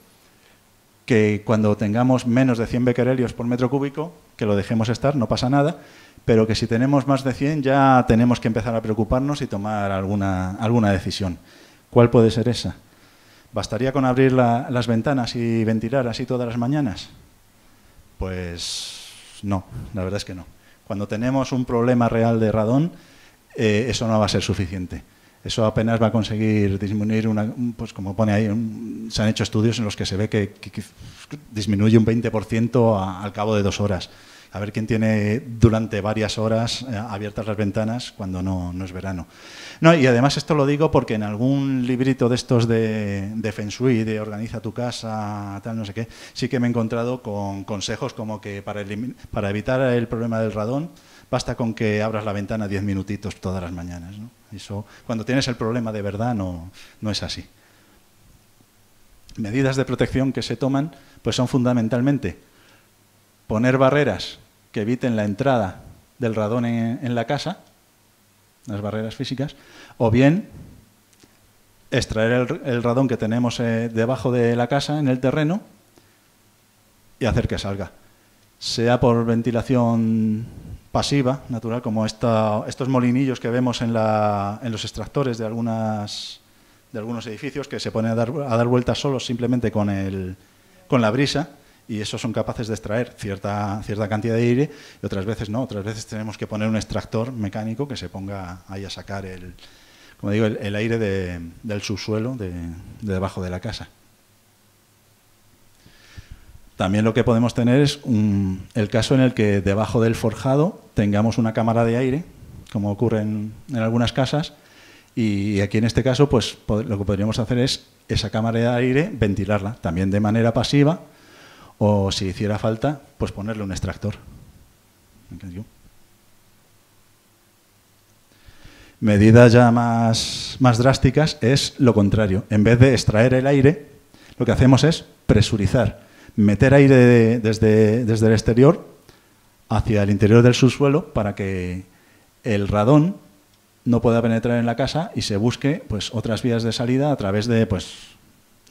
[SPEAKER 2] que cuando tengamos menos de 100 becquerelios por metro cúbico, que lo dejemos estar, no pasa nada, pero que si tenemos más de 100 ya tenemos que empezar a preocuparnos y tomar alguna, alguna decisión. ¿Cuál puede ser esa? ¿Bastaría con abrir las ventanas y ventilar así todas las mañanas? Pues no, la verdad es que no. Cuando tenemos un problema real de radón, eh, eso no va a ser suficiente. Eso apenas va a conseguir disminuir, una, pues como pone ahí, se han hecho estudios en los que se ve que, disminuye un 20% al cabo de dos horas a ver quién tiene durante varias horas eh, abiertas las ventanas cuando no, es verano. y además esto lo digo porque en algún librito de estos de, de Feng de organiza tu casa, tal, no sé qué, sí que me he encontrado con consejos como que para, evitar el problema del radón, basta con que abras la ventana 10 minutitos todas las mañanas. Eso, cuando tienes el problema de verdad, no, no es así. Medidas de protección que se toman pues son fundamentalmente poner barreras que eviten la entrada del radón en, la casa, las barreras físicas, o bien extraer el, radón que tenemos eh, debajo de la casa, en el terreno, y hacer que salga. Sea por ventilación pasiva, natural, como estos molinillos que vemos en, los extractores de, algunas, de algunos edificios que se ponen a dar, vueltas solos simplemente con la brisa, y esos son capaces de extraer cierta, cierta cantidad de aire y otras veces no, otras veces tenemos que poner un extractor mecánico que se ponga ahí a sacar el, como digo, el, aire del subsuelo de, debajo de la casa. También lo que podemos tener es el caso en el que debajo del forjado tengamos una cámara de aire, como ocurre en, en, algunas casas, y aquí en este caso pues lo que podríamos hacer es esa cámara de aire ventilarla, también de manera pasiva, o si hiciera falta, pues ponerle un extractor. Medidas ya más, más drásticas es lo contrario. En vez de extraer el aire, lo que hacemos es presurizar, meter aire desde, desde el exterior hacia el interior del subsuelo para que el radón no pueda penetrar en la casa y se busque pues otras vías de salida a través de pues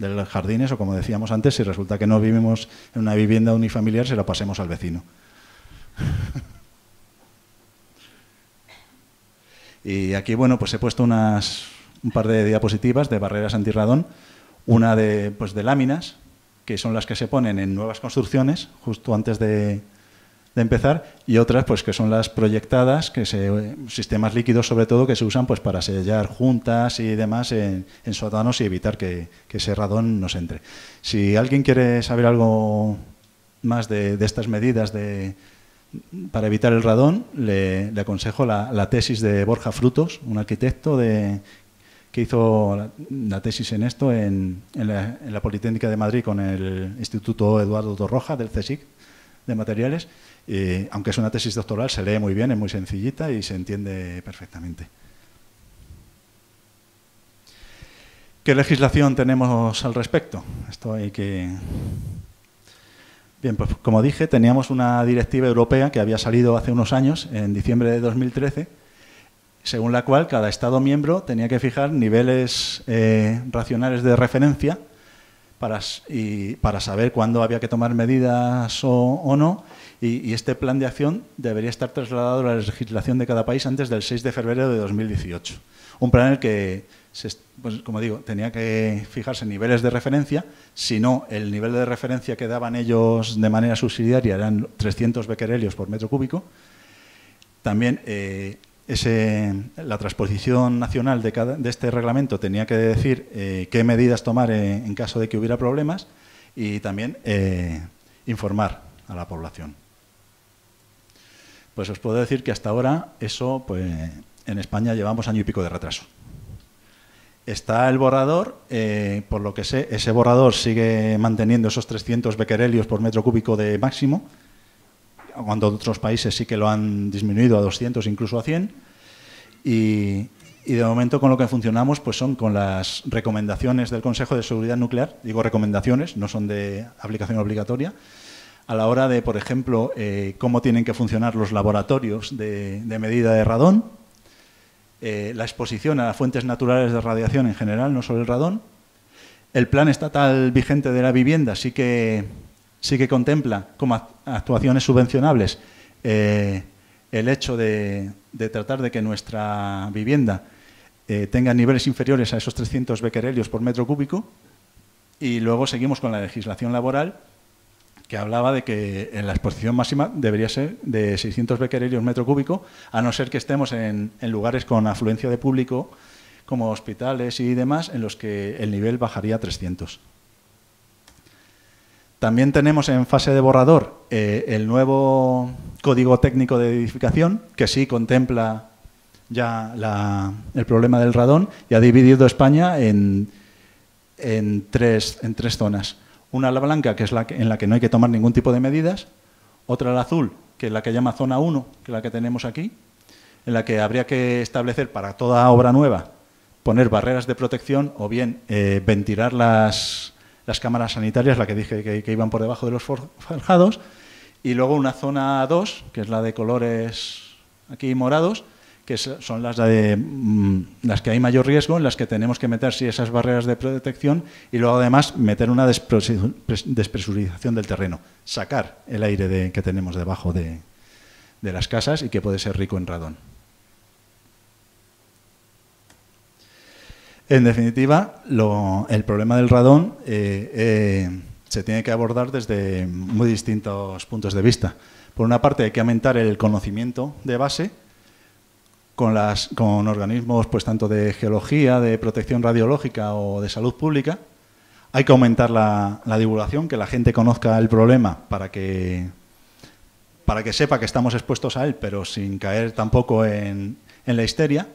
[SPEAKER 2] los jardines o como decíamos antes, si resulta que no vivimos en una vivienda unifamiliar, se la pasemos al vecino. y aquí, bueno, pues he puesto unas, un par de diapositivas de barreras antirradón, una de, pues de láminas, que son las que se ponen en nuevas construcciones, justo antes de, de empezar y otras pues que son las proyectadas, que se, sistemas líquidos sobre todo que se usan pues para sellar juntas y demás en, en sótanos y evitar que, ese radón nos entre. Si alguien quiere saber algo más de, estas medidas de, para evitar el radón, le, aconsejo la, tesis de Borja Frutos, un arquitecto de, que hizo la, tesis en esto en, la, en la Politécnica de Madrid con el Instituto Eduardo Torroja del CSIC de materiales, y, aunque es una tesis doctoral, se lee muy bien, es muy sencillita y se entiende perfectamente. ¿Qué legislación tenemos al respecto? Esto hay que... Bien, pues como dije, teníamos una directiva europea que había salido hace unos años, en diciembre de 2013, según la cual cada Estado miembro tenía que fijar niveles eh, racionales de referencia para, y, para saber cuándo había que tomar medidas o, no. Y, este plan de acción debería estar trasladado a la legislación de cada país antes del 6 de febrero de 2018. Un plan en el que, pues, como digo, tenía que fijarse en niveles de referencia, si no, el nivel de referencia que daban ellos de manera subsidiaria eran 300 becquerelios por metro cúbico. También eh, la transposición nacional de, este reglamento tenía que decir eh, qué medidas tomar en, caso de que hubiera problemas y también eh, informar a la población. Pues os puedo decir que hasta ahora eso, pues en España llevamos año y pico de retraso. Está el borrador, eh, por lo que sé, ese borrador sigue manteniendo esos 300 becquerelios por metro cúbico de máximo, cuando otros países sí que lo han disminuido a 200, incluso a 100. Y, de momento con lo que funcionamos pues son con las recomendaciones del Consejo de Seguridad Nuclear, digo recomendaciones, no son de aplicación obligatoria, a la hora de, por ejemplo, eh, cómo tienen que funcionar los laboratorios de, medida de radón, eh, la exposición a las fuentes naturales de radiación en general, no solo el radón. El plan estatal vigente de la vivienda sí que sí que contempla como actuaciones subvencionables eh, el hecho de, tratar de que nuestra vivienda eh, tenga niveles inferiores a esos 300 becquerelios por metro cúbico y luego seguimos con la legislación laboral que hablaba de que en la exposición máxima debería ser de 600 becquerelios metro cúbico, a no ser que estemos en, en lugares con afluencia de público, como hospitales y demás, en los que el nivel bajaría a 300. También tenemos en fase de borrador eh, el nuevo código técnico de edificación, que sí contempla ya el problema del radón y ha dividido España en, tres, zonas. Una la blanca, que es la en la que no hay que tomar ningún tipo de medidas. Otra la azul, que es la que llama zona 1, que es la que tenemos aquí, en la que habría que establecer para toda obra nueva, poner barreras de protección o bien eh, ventilar las, las cámaras sanitarias, la que dije que, iban por debajo de los forjados, y luego una zona 2, que es la de colores aquí morados, que son las, de, mm, las que hay mayor riesgo, en las que tenemos que meter sí, esas barreras de protección y luego además meter una despresurización del terreno, sacar el aire que tenemos debajo de las casas y que puede ser rico en radón. En definitiva, el problema del radón eh, eh, se tiene que abordar desde muy distintos puntos de vista. Por una parte, hay que aumentar el conocimiento de base con, organismos pues, tanto de geología, de protección radiológica o de salud pública. Hay que aumentar la, divulgación, que la gente conozca el problema para que, para que sepa que estamos expuestos a él, pero sin caer tampoco en la histeria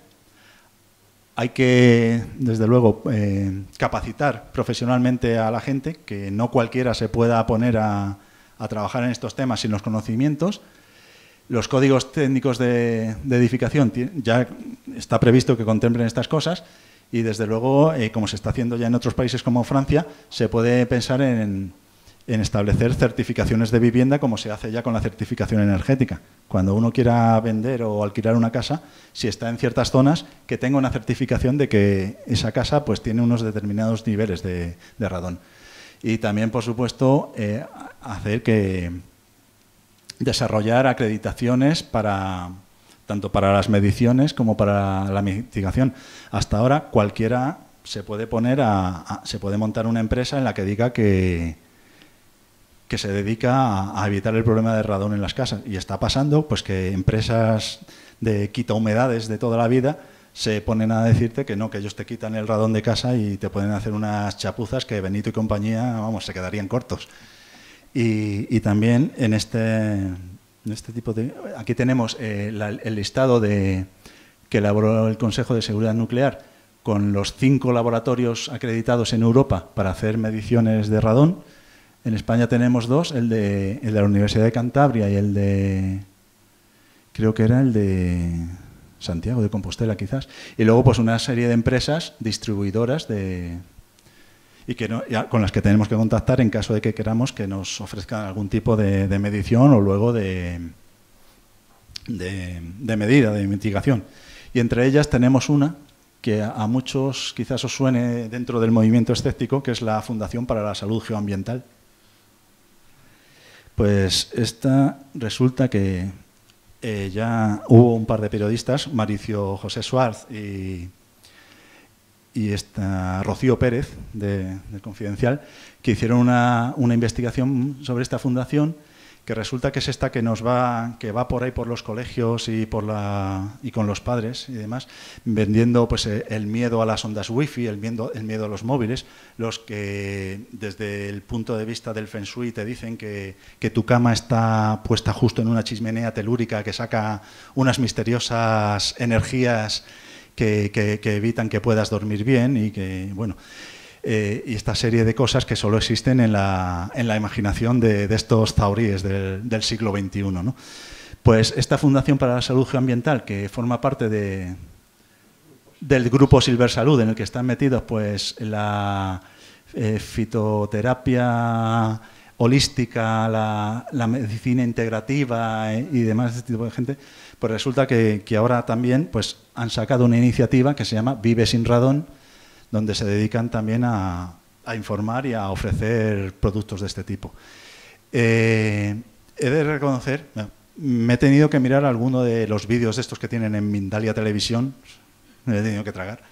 [SPEAKER 2] hay que, desde luego, eh, capacitar profesionalmente a la gente, que no cualquiera se pueda poner a, trabajar en estos temas sin los conocimientos. Los códigos técnicos de, edificación ya está previsto que contemplen estas cosas y, desde luego, eh, como se está haciendo ya en otros países como Francia, se puede pensar en, en establecer certificaciones de vivienda como se hace ya con la certificación energética. Cuando uno quiera vender o alquilar una casa, si está en ciertas zonas, que tenga una certificación de que esa casa pues, tiene unos determinados niveles de, radón. Y también, por supuesto, eh, hacer que desarrollar acreditaciones para tanto para las mediciones como para la mitigación. Hasta ahora cualquiera se puede poner a se puede montar una empresa en la que diga que, que se dedica a, evitar el problema de radón en las casas. Y está pasando pues que empresas de quita humedades de toda la vida se ponen a decirte que no, que ellos te quitan el radón de casa y te pueden hacer unas chapuzas que Benito y compañía, vamos, se quedarían cortos. Y, también en este, en este tipo de... Aquí tenemos eh, el listado de, que elaboró el Consejo de Seguridad Nuclear con los cinco laboratorios acreditados en Europa para hacer mediciones de radón en España tenemos dos, el de, la Universidad de Cantabria y el de, creo que era el de Santiago de Compostela quizás, y luego pues una serie de empresas distribuidoras de y que con las que tenemos que contactar en caso de que queramos que nos ofrezcan algún tipo de, medición o luego de, de, medida, de mitigación. Y entre ellas tenemos una que a muchos quizás os suene dentro del movimiento escéptico, que es la Fundación para la Salud Geoambiental pues esta resulta que eh, ya hubo un par de periodistas, Maricio José Suárez y, Rocío Pérez, de, Confidencial, que hicieron una investigación sobre esta fundación que resulta que es esta que nos va, que va por ahí por los colegios y por la y con los padres y demás, vendiendo pues eh, el miedo a las ondas wifi, el miedo, el miedo a los móviles, los que desde el punto de vista del Feng Shui te dicen que, tu cama está puesta justo en una chismenea telúrica que saca unas misteriosas energías que, que evitan que puedas dormir bien y que, bueno. Eh, y esta serie de cosas que solo existen en la, imaginación de, estos zauríes del, siglo XXI. Pues esta Fundación para la Salud Geoambiental, que forma parte del grupo Silver Salud, en el que están metidos pues, la eh, fitoterapia holística, la, medicina integrativa eh, y demás, este tipo de gente, pues resulta que, ahora también pues, han sacado una iniciativa que se llama Vive sin Radón, donde se dedican también a, informar y a ofrecer productos de este tipo. Eh, he de reconocer, me he tenido que mirar alguno de los vídeos estos que tienen en Mindalia Televisión, me he tenido que tragar,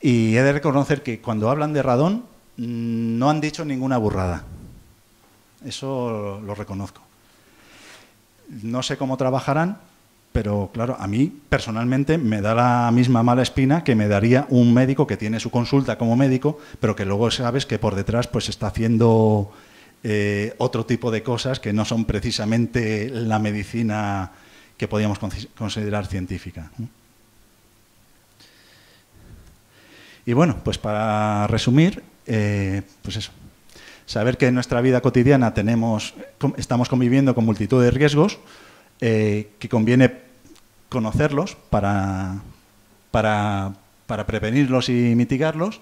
[SPEAKER 2] y he de reconocer que cuando hablan de radón mm, no han dicho ninguna burrada. Eso lo reconozco. No sé cómo trabajarán, pero claro, a mí personalmente me da la misma mala espina que me daría un médico que tiene su consulta como médico, pero que luego sabes que por detrás pues está haciendo eh, otro tipo de cosas que no son precisamente la medicina que podríamos considerar científica. Y bueno, pues para resumir, eh, pues eso. Saber que en nuestra vida cotidiana tenemos, estamos conviviendo con multitud de riesgos, eh, que conviene conocerlos para, para, prevenirlos y mitigarlos,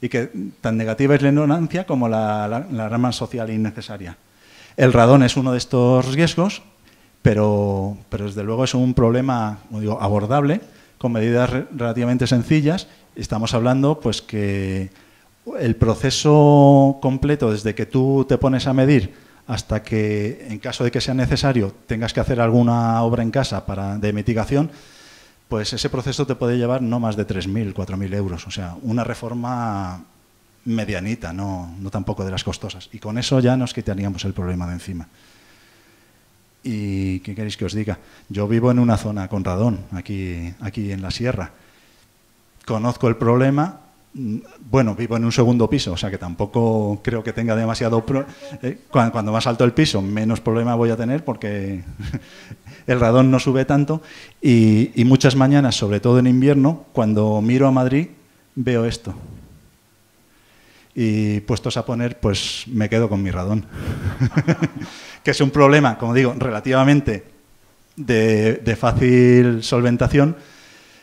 [SPEAKER 2] y que tan negativa es la ignorancia como la, la, rama social innecesaria. El radón es uno de estos riesgos, pero, desde luego es un problema digo, abordable con medidas relativamente sencillas. Estamos hablando pues que el proceso completo desde que tú te pones a medir hasta que, en caso de que sea necesario, tengas que hacer alguna obra en casa para, de mitigación, pues ese proceso te puede llevar no más de 3.000, 4.000 euros. O sea, una reforma medianita, no, no tampoco de las costosas. Y con eso ya nos quitaríamos el problema de encima. ¿Y qué queréis que os diga? Yo vivo en una zona con radón, aquí, aquí en la sierra. Conozco el problema, bueno, vivo en un segundo piso, o sea que tampoco creo que tenga demasiado... Eh, cuando, más alto el piso, menos problema voy a tener porque el radón no sube tanto. Y, muchas mañanas, sobre todo en invierno, cuando miro a Madrid, veo esto. Y puestos a poner, pues me quedo con mi radón. que es un problema, como digo, relativamente de, de fácil solventación,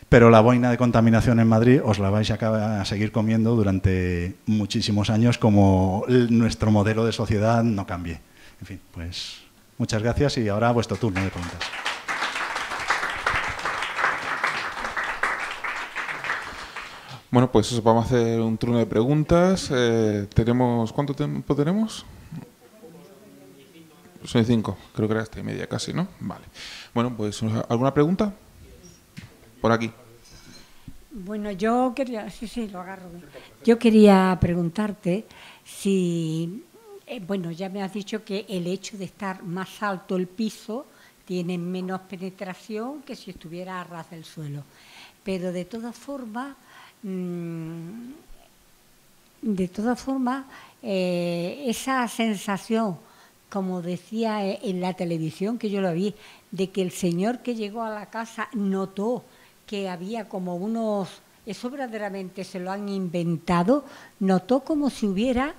[SPEAKER 2] pero la boina de contaminación en Madrid os la vais a, seguir comiendo durante muchísimos años como nuestro modelo de sociedad no cambie. En fin, pues muchas gracias y ahora vuestro turno de preguntas.
[SPEAKER 1] Bueno, pues vamos a hacer un turno de preguntas. Eh, tenemos ¿Cuánto tiempo tenemos? Son cinco, creo que era hasta y media casi, ¿no? Vale. Bueno, pues ¿alguna pregunta? por aquí.
[SPEAKER 3] Bueno, yo quería, sí, sí, lo agarro. Yo quería preguntarte si, eh, bueno, ya me has dicho que el hecho de estar más alto el piso tiene menos penetración que si estuviera a ras del suelo. Pero de todas formas, mm, de todas formas, eh, esa sensación, como decía eh, en la televisión que yo lo vi, de que el señor que llegó a la casa notó que había como unos, eso verdaderamente se lo han inventado, notó como si hubiera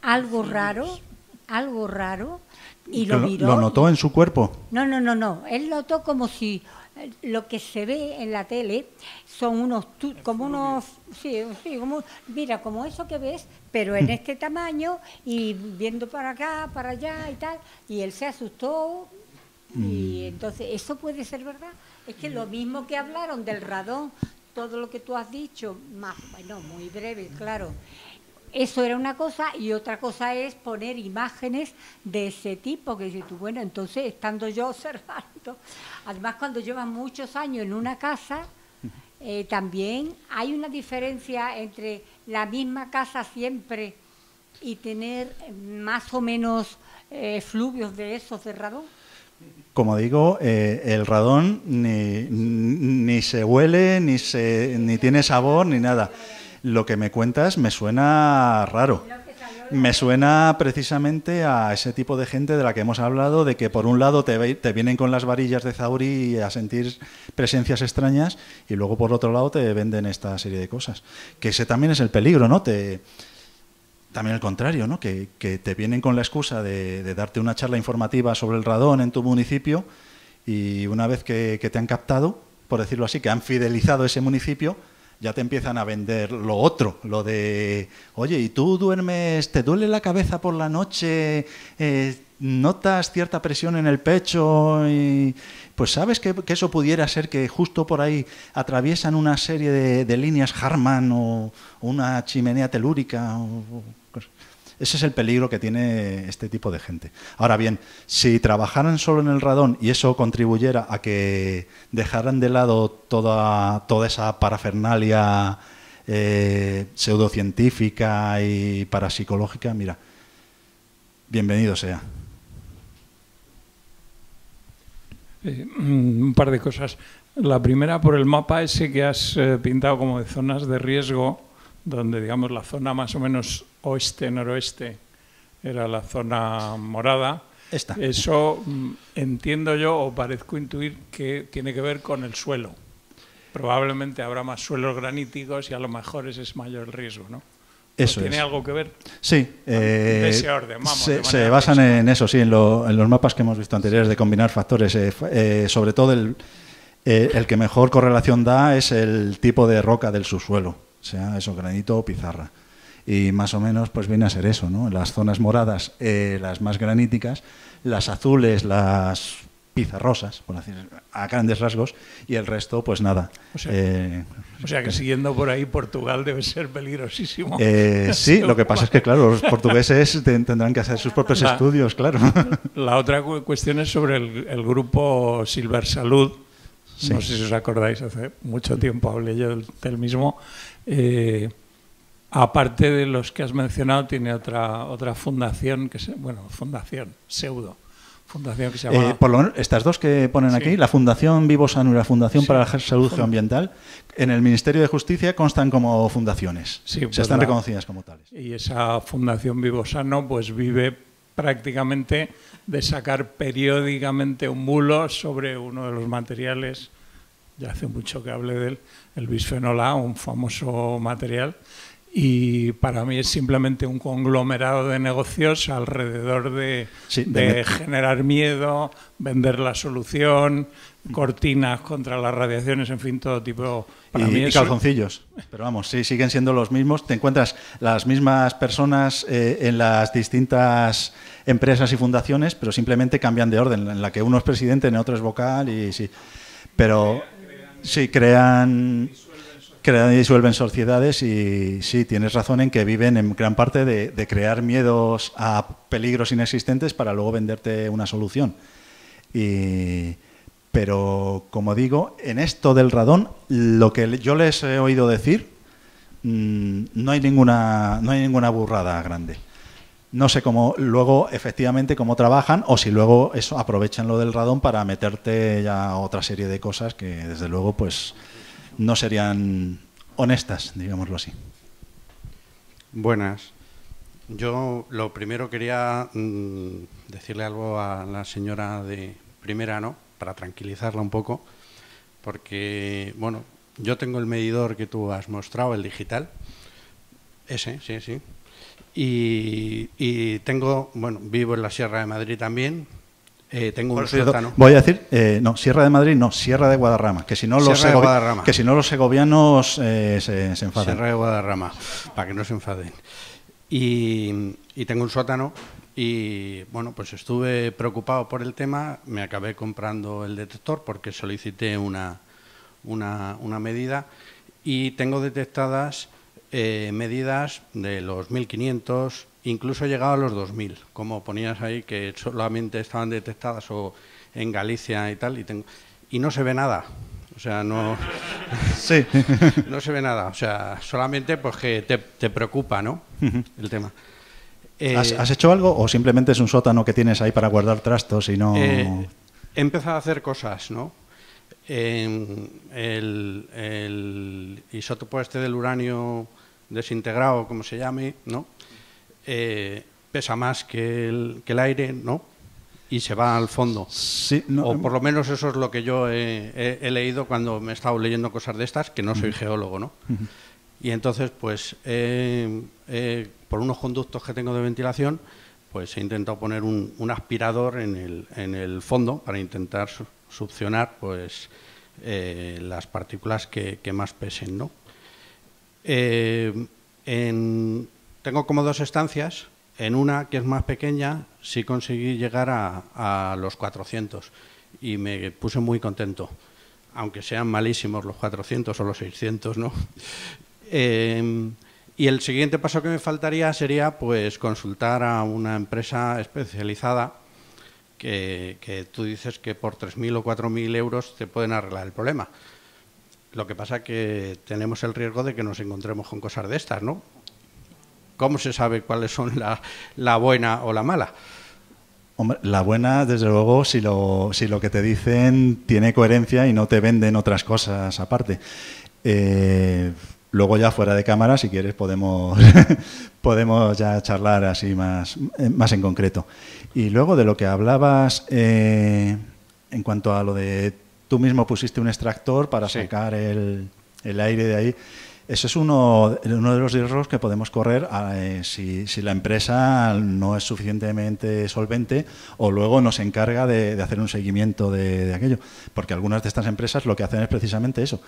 [SPEAKER 3] algo raro, algo raro, y lo miró. ¿Lo notó en su cuerpo? No, no, no, no, él notó como si eh, lo que se ve en la tele son unos como unos sí, sí como, mira como eso que ves pero en mm. este tamaño y viendo para acá para allá y tal y él se asustó y mm. entonces eso puede ser verdad es que lo mismo que hablaron del radón, todo lo que tú has dicho, más, bueno, muy breve, claro. Eso era una cosa y otra cosa es poner imágenes de ese tipo, que dices tú, bueno, entonces estando yo observando, además cuando llevan muchos años en una casa, eh, también hay una diferencia entre la misma casa siempre y tener más o menos eh, fluvios de esos de radón
[SPEAKER 2] como digo, eh, el radón ni, se huele, ni, ni tiene sabor, ni nada. Lo que me cuentas me suena raro. Me suena precisamente a ese tipo de gente de la que hemos hablado, de que por un lado te, te vienen con las varillas de Zauri a sentir presencias extrañas y luego por otro lado te venden esta serie de cosas. Que ese también es el peligro, ¿no? Te, también el contrario, ¿no? que, te vienen con la excusa de, darte una charla informativa sobre el radón en tu municipio y una vez que, te han captado, por decirlo así, que han fidelizado ese municipio, ya te empiezan a vender lo otro, lo de, oye, ¿y tú duermes, te duele la cabeza por la noche? Eh, ¿Notas cierta presión en el pecho? Y, pues sabes que, eso pudiera ser que justo por ahí atraviesan una serie de, líneas Harman o, una chimenea telúrica. O, ese es el peligro que tiene este tipo de gente. Ahora bien, si trabajaran solo en el radón y eso contribuyera a que dejaran de lado toda, toda esa parafernalia eh, pseudocientífica y parapsicológica, mira, bienvenido sea.
[SPEAKER 4] Eh, mm, un par de cosas. La primera por el mapa ese que has eh, pintado como de zonas de riesgo, donde digamos la zona más o menos oeste-noroeste era la zona morada. Eso mm, entiendo yo o parezco intuir que tiene que ver con el suelo. Probablemente habrá más suelos graníticos y a lo mejor ese es mayor el riesgo, ¿no?
[SPEAKER 2] Eso ¿Tiene algo que ver? Sí. ese orden, eh, se, basan en eso, sí, en, los mapas que hemos visto anteriores de combinar factores. Eh, eh, sobre todo el, el, que mejor correlación da es el tipo de roca del subsuelo, sea eso, granito o pizarra y más o menos pues viene a ser eso, ¿no? Las zonas moradas, eh, las más graníticas, las azules, las pizarrosas, por a grandes rasgos, y el resto, pues nada. O sea, eh,
[SPEAKER 4] que siguiendo por ahí, Portugal debe ser peligrosísimo. Eh, sí, lo que pasa es que, claro, los portugueses
[SPEAKER 2] tendrán que hacer sus propios estudios, claro.
[SPEAKER 4] La otra cuestión es sobre el, grupo Silver Salud. No sé si os acordáis, hace mucho tiempo hablé yo del, mismo aparte de los que has mencionado, tiene otra, otra fundación, que se, bueno, fundación, pseudo. Fundación que se eh, llama...
[SPEAKER 2] por lo menos estas dos que ponen aquí, la Fundación Vivo Sano y la Fundación para la Salud Geoambiental, en el Ministerio de Justicia constan como fundaciones. Sí, se pues están reconocidas como
[SPEAKER 4] tales. Y esa Fundación Vivo Sano pues vive prácticamente de sacar periódicamente un mulo sobre uno de los materiales, ya hace mucho que hablé del el bisfenol A, un famoso material y para mí es simplemente un conglomerado de negocios alrededor de, generar miedo, vender la solución, cortinas contra las radiaciones,
[SPEAKER 2] en fin, todo tipo. Para calzoncillos. Pero vamos, sí, siguen siendo los mismos. Te encuentras las mismas personas eh, en las distintas empresas y fundaciones, pero simplemente cambian de orden. En la que uno es presidente, en el otro es vocal y sí. Pero sí crean crean y disuelven sociedades y sí, tienes razón en que viven en gran parte de, crear miedos a peligros inexistentes para luego venderte una solución. Y, pero, como digo, en esto del radón, lo que yo les he oído decir, mm, no, hay ninguna, no hay ninguna burrada grande. No sé cómo luego efectivamente cómo trabajan o si luego eso aprovechan lo del radón para meterte ya otra serie de cosas que desde luego pues no serían honestas, digámoslo así. Buenas.
[SPEAKER 5] Yo lo primero quería mm, decirle algo a la señora de primera, ¿no? Para tranquilizarla un poco, porque, bueno, yo tengo el medidor que tú has mostrado, el digital, ese, sí, sí. Y, y tengo, bueno, vivo en la Sierra de Madrid también, eh, tengo un sótano. Voy a
[SPEAKER 2] decir, eh, no, Sierra de Madrid, no, Sierra de Guadarrama, que si no los, Que si no los segovianos eh, se, se, enfaden. Sierra
[SPEAKER 5] de Guadarrama, para que no se enfaden. Y, tengo un sótano y, bueno, pues estuve preocupado por el tema, me acabé comprando el detector porque solicité una, una, una medida y tengo detectadas medidas de los 1500, incluso llegado a los 2.000, como ponías ahí, que solamente estaban detectadas o en Galicia y tal, y, tengo, y no se ve nada. O sea, no, sí. no se ve nada. O sea, solamente pues que te, preocupa, ¿no?
[SPEAKER 2] El tema.
[SPEAKER 5] Eh, ¿Has, hecho
[SPEAKER 2] algo o simplemente es un sótano que tienes ahí para guardar trastos y no...? Eh,
[SPEAKER 5] he empezado a hacer cosas, ¿no? en el, el isótopo este del uranio desintegrado, como se llame, ¿no? Eh, pesa más que el, que el aire, ¿no? y se va al fondo. o em- por lo menos eso es lo que yo he, leído cuando me he estado leyendo cosas de estas, que no soy geólogo, ¿no? Y entonces, pues, por unos conductos que tengo de ventilación, pues he intentado poner un, aspirador en el, en el, fondo para intentar succionar, pues, eh, las partículas que, que, más pesen, ¿no? Eh, en, tengo como dos estancias. En una, que es más pequeña, sí conseguí llegar a, los 400 y me puse muy contento, aunque sean malísimos los 400 o los 600, ¿no? Em, y el siguiente paso que me faltaría sería pues consultar a una empresa especializada que, que tú dices que por 3.000 o 4.000 euros te pueden arreglar el problema. Lo que pasa que tenemos el riesgo de que nos encontremos con cosas de estas, ¿no? ¿cómo se sabe cuáles son la, buena o la mala?
[SPEAKER 2] Hombre, la buena, desde luego, si lo, si lo que te dicen tiene coherencia y no te venden otras cosas aparte. Eh, luego ya fuera de cámara, si quieres, podemos, podemos ya charlar así más, eh, más en concreto. Y luego de lo que hablabas eh, en cuanto a lo de tú mismo pusiste un extractor para sacar el, el aire de ahí. Ese es uno, de los riesgos que podemos correr ah, eh, si, la empresa no es suficientemente solvente o luego nos encarga de, hacer un seguimiento de, aquello. Porque algunas de estas empresas lo que hacen es precisamente eso.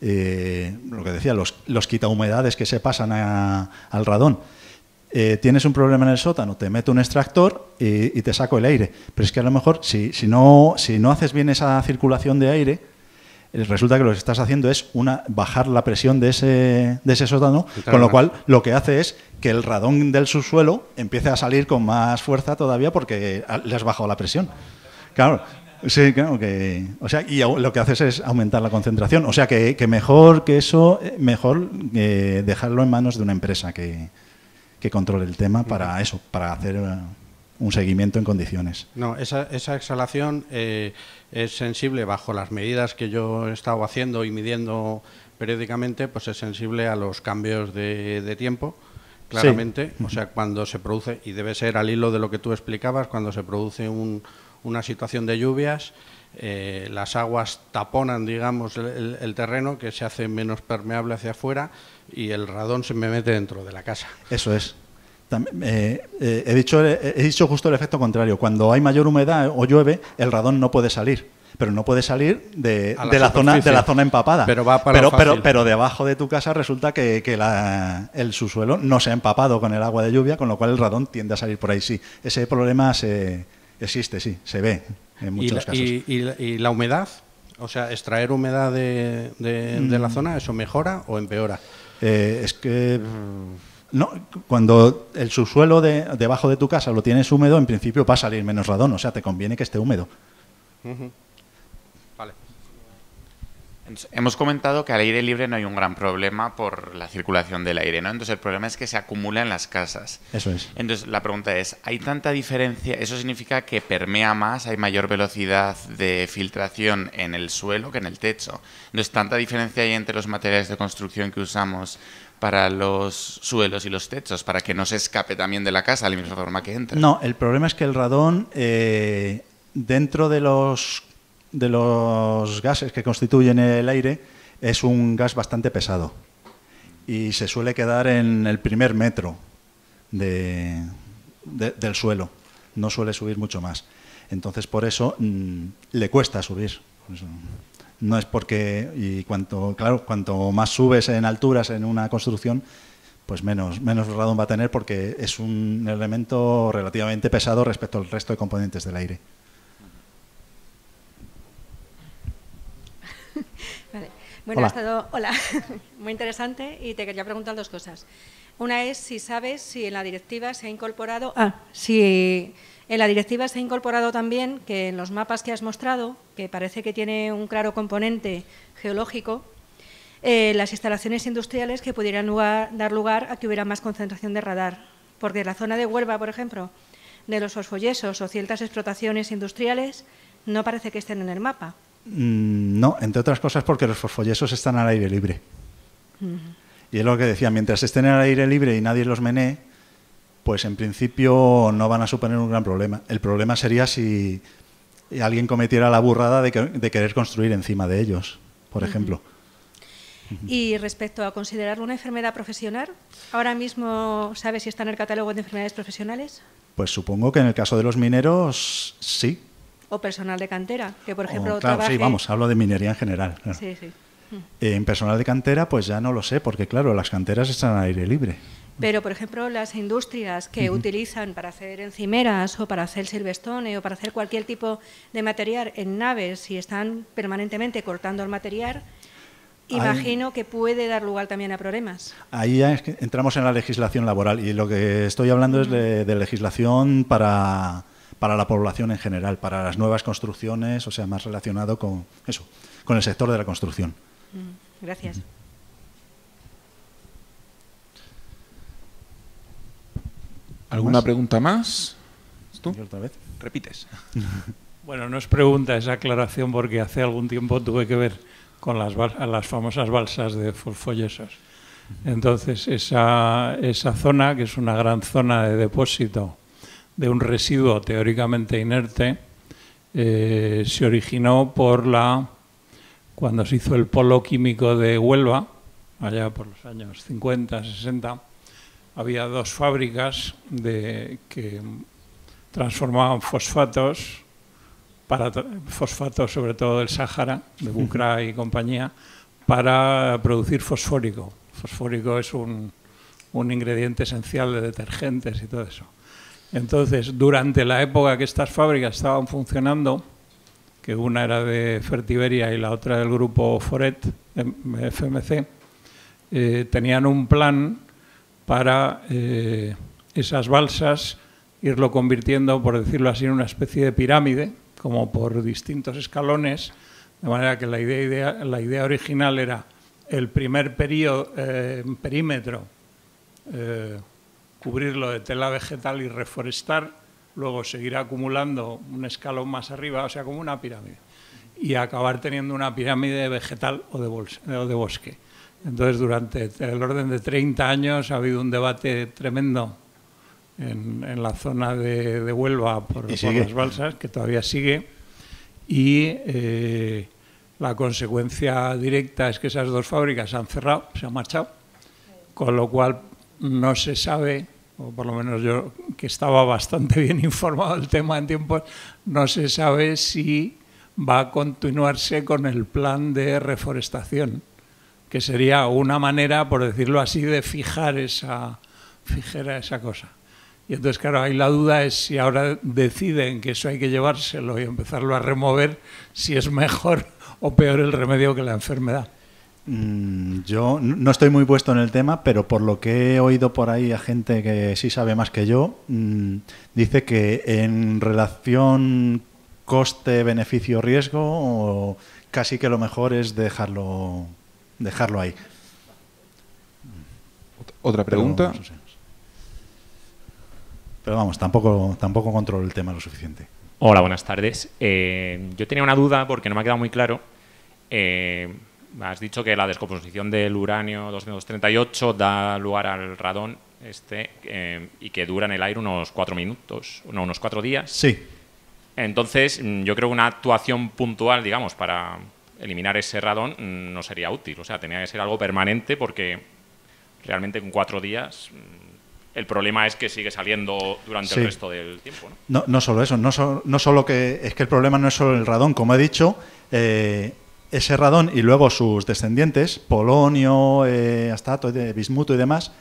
[SPEAKER 2] Eh, lo que decía, los, quita humedades que se pasan al radón. Eh, tienes un problema en el sótano, te meto un extractor y, te saco el aire. Pero es que a lo mejor si, no, si no haces bien esa circulación de aire, resulta que lo que estás haciendo es una, bajar la presión de ese, de ese sótano, con lo cual lo que hace es que el radón del subsuelo empiece a salir con más fuerza todavía porque le has bajado la presión. Claro, Sí, claro que. O sea, y lo que haces es aumentar la concentración. O sea, que, mejor que eso, eh, mejor eh, dejarlo en manos de una empresa que, controle el tema para eso, para hacer eh, un seguimiento en condiciones.
[SPEAKER 5] No, esa, exhalación es sensible bajo las medidas que yo he estado haciendo y midiendo periódicamente, pues es sensible a los cambios de, tiempo, claramente. O sea, cuando se produce, y debe ser al hilo de lo que tú explicabas, cuando se produce una situación de lluvias, eh, las aguas taponan, digamos, el, el, terreno, que se hace menos permeable hacia afuera y el radón se me mete dentro de la casa.
[SPEAKER 2] Eso es. Eh, eh, he, dicho, eh, he dicho justo el efecto contrario. Cuando hay mayor humedad o llueve, el radón no puede salir. Pero no puede salir de, la, zona, de la zona empapada. Pero, va para pero, pero, pero, debajo de tu casa resulta que, el subsuelo no se ha empapado con el agua de lluvia, con lo cual el radón tiende a salir por ahí. Sí, ese problema se, existe, sí, se ve en muchos casos.
[SPEAKER 5] Y, la humedad? O sea, extraer humedad de, la mm. zona,
[SPEAKER 2] ¿eso mejora o empeora? es que no, cuando el subsuelo debajo de tu casa lo tienes húmedo, en principio va a salir menos radón, o sea, te conviene que esté húmedo.
[SPEAKER 1] Vale. Hemos comentado que al aire libre no hay un gran problema por la circulación del aire, ¿no? Entonces el problema es que se acumula en las casas. Eso es. Entonces la pregunta es, ¿hay tanta diferencia? ¿Eso significa que permea más, hay mayor velocidad de filtración en el suelo que en el techo? Entonces, ¿tanta diferencia hay entre los materiales de construcción que usamos para los suelos y los techos, para que no se escape también de la casa de la misma forma que entra.
[SPEAKER 2] No, el problema es que el radón, eh, dentro de los, de los gases que constituyen el aire, es un gas bastante pesado y se suele quedar en el primer metro de, del suelo, no suele subir mucho más. Entonces, por eso mm, le cuesta subir. No es porque, y cuanto, claro, cuanto más subes en alturas en una construcción, pues menos, menos radón va a tener porque es un elemento relativamente pesado respecto al resto de componentes del aire.
[SPEAKER 6] Bueno, Ha estado, hola, muy interesante y te quería preguntar dos cosas. Una es si sabes si en la directiva se ha incorporado, ah, si en la directiva se ha incorporado también que en los mapas que has mostrado, que parece que tiene un claro componente geológico, eh, las instalaciones industriales que pudieran dar lugar a que hubiera más concentración de radar. Porque la zona de Huelva, por ejemplo, de los fosfollesos o ciertas explotaciones industriales, no parece que estén en el mapa.
[SPEAKER 2] Mm, no, entre otras cosas porque los fosfollesos están al aire libre. Y es lo que decía, mientras estén al aire libre y nadie los menee, pues en principio no van a suponer un gran problema. El problema sería si alguien cometiera la burrada de, querer construir encima de ellos, por ejemplo.
[SPEAKER 6] Y respecto a considerarlo una enfermedad profesional, ¿ahora mismo sabes si está en el catálogo de enfermedades profesionales?
[SPEAKER 2] Pues supongo que en el caso de los mineros, sí.
[SPEAKER 6] O personal de cantera, que por ejemplo... claro, sí, vamos,
[SPEAKER 2] hablo de minería en general.
[SPEAKER 6] Sí, sí. Mm.
[SPEAKER 2] Eh, en personal de cantera, pues ya no lo sé, porque claro, las canteras están al aire libre.
[SPEAKER 6] Pero, por ejemplo, las industrias que utilizan para hacer encimeras o para hacer silvestone o para hacer cualquier tipo de material en naves y están permanentemente cortando el material,
[SPEAKER 2] Imagino
[SPEAKER 6] que puede dar lugar también a problemas.
[SPEAKER 2] Ahí ya entramos en la legislación laboral y lo que estoy hablando es de, legislación para, la población en general, para las nuevas construcciones, o sea, más relacionado con eso, con el sector de la construcción.
[SPEAKER 6] Mm, gracias.
[SPEAKER 1] ¿Alguna pregunta más? ¿Tú? otra vez? Repites.
[SPEAKER 4] bueno, no es pregunta, es aclaración porque hace algún tiempo tuve que ver con las, las famosas balsas de Folfollesas. Entonces, esa, esa zona, que es una gran zona de depósito de un residuo teóricamente inerte, eh, se originó por la cuando se hizo el polo químico de Huelva, allá por los años 50, 60, había dos fábricas que transformaban fosfatos, para, fosfatos sobre todo del Sahara, de Bucra y compañía, para producir fosfórico. Fosfórico es un, ingrediente esencial de detergentes y todo eso. Entonces, durante la época que estas fábricas estaban funcionando, que una era de Fertiberia y la otra del grupo Foret, em, FMC, eh, tenían un plan para eh, esas balsas irlo convirtiendo, por decirlo así, en una especie de pirámide, como por distintos escalones, de manera que la idea, original era el primer eh, perímetro, eh, cubrirlo de tela vegetal y reforestar, luego seguir acumulando un escalón más arriba, o sea, como una pirámide, y acabar teniendo una pirámide vegetal o de bosque. Entonces, durante el orden de 30 años ha habido un debate tremendo en, la zona de, Huelva por, las balsas, que todavía sigue, y eh, la consecuencia directa es que esas dos fábricas se han cerrado, se han marchado, con lo cual no se sabe, o por lo menos yo que estaba bastante bien informado del tema en tiempos, no se sabe si va a continuarse con el plan de reforestación que sería una manera, por decirlo así, de fijar esa, fijera esa cosa. Y entonces, claro, ahí la duda es si ahora deciden que eso hay que llevárselo y empezarlo a remover, si es mejor o peor el remedio que la enfermedad.
[SPEAKER 2] Mm, yo no estoy muy puesto en el tema, pero por lo que he oído por ahí a gente que sí sabe más que yo, mm, dice que en relación coste-beneficio-riesgo, casi que lo mejor es dejarlo dejarlo ahí. ¿Otra pregunta? Pero, vamos, tampoco, tampoco controlo el tema lo suficiente. Hola,
[SPEAKER 4] buenas tardes. Eh, yo tenía una duda porque no me ha quedado muy claro. Eh, has dicho que la descomposición del uranio 238 da lugar al radón este eh, y que dura en el aire unos cuatro minutos, unos cuatro días. Sí. Entonces, mm, yo creo que una actuación puntual, digamos, para eliminar ese radón no sería útil. O sea, tenía que ser algo permanente porque realmente con cuatro días mm,
[SPEAKER 5] el problema es que sigue saliendo durante
[SPEAKER 4] el resto del tiempo.
[SPEAKER 2] No, no, solo eso, no, no, solo que es que el problema no es solo el radón, como he dicho, eh, ese radón y luego sus descendientes, polonio, eh, astato, eh, bismuto y demás,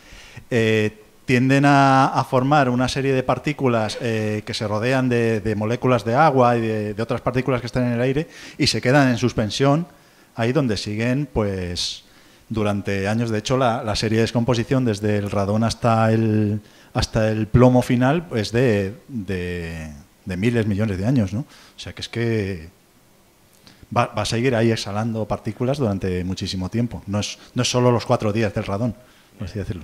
[SPEAKER 2] eh, tienden a, formar una serie de partículas eh, que se rodean de, moléculas de agua y de, otras partículas que están en el aire y se quedan en suspensión ahí donde siguen pues durante años. De hecho, la, serie de descomposición desde el radón hasta el, hasta el plomo final es de, de, miles, millones de años. ¿no? O sea que es que va, a seguir ahí exhalando partículas durante muchísimo tiempo. No es, no es solo los cuatro días del radón, por así decirlo.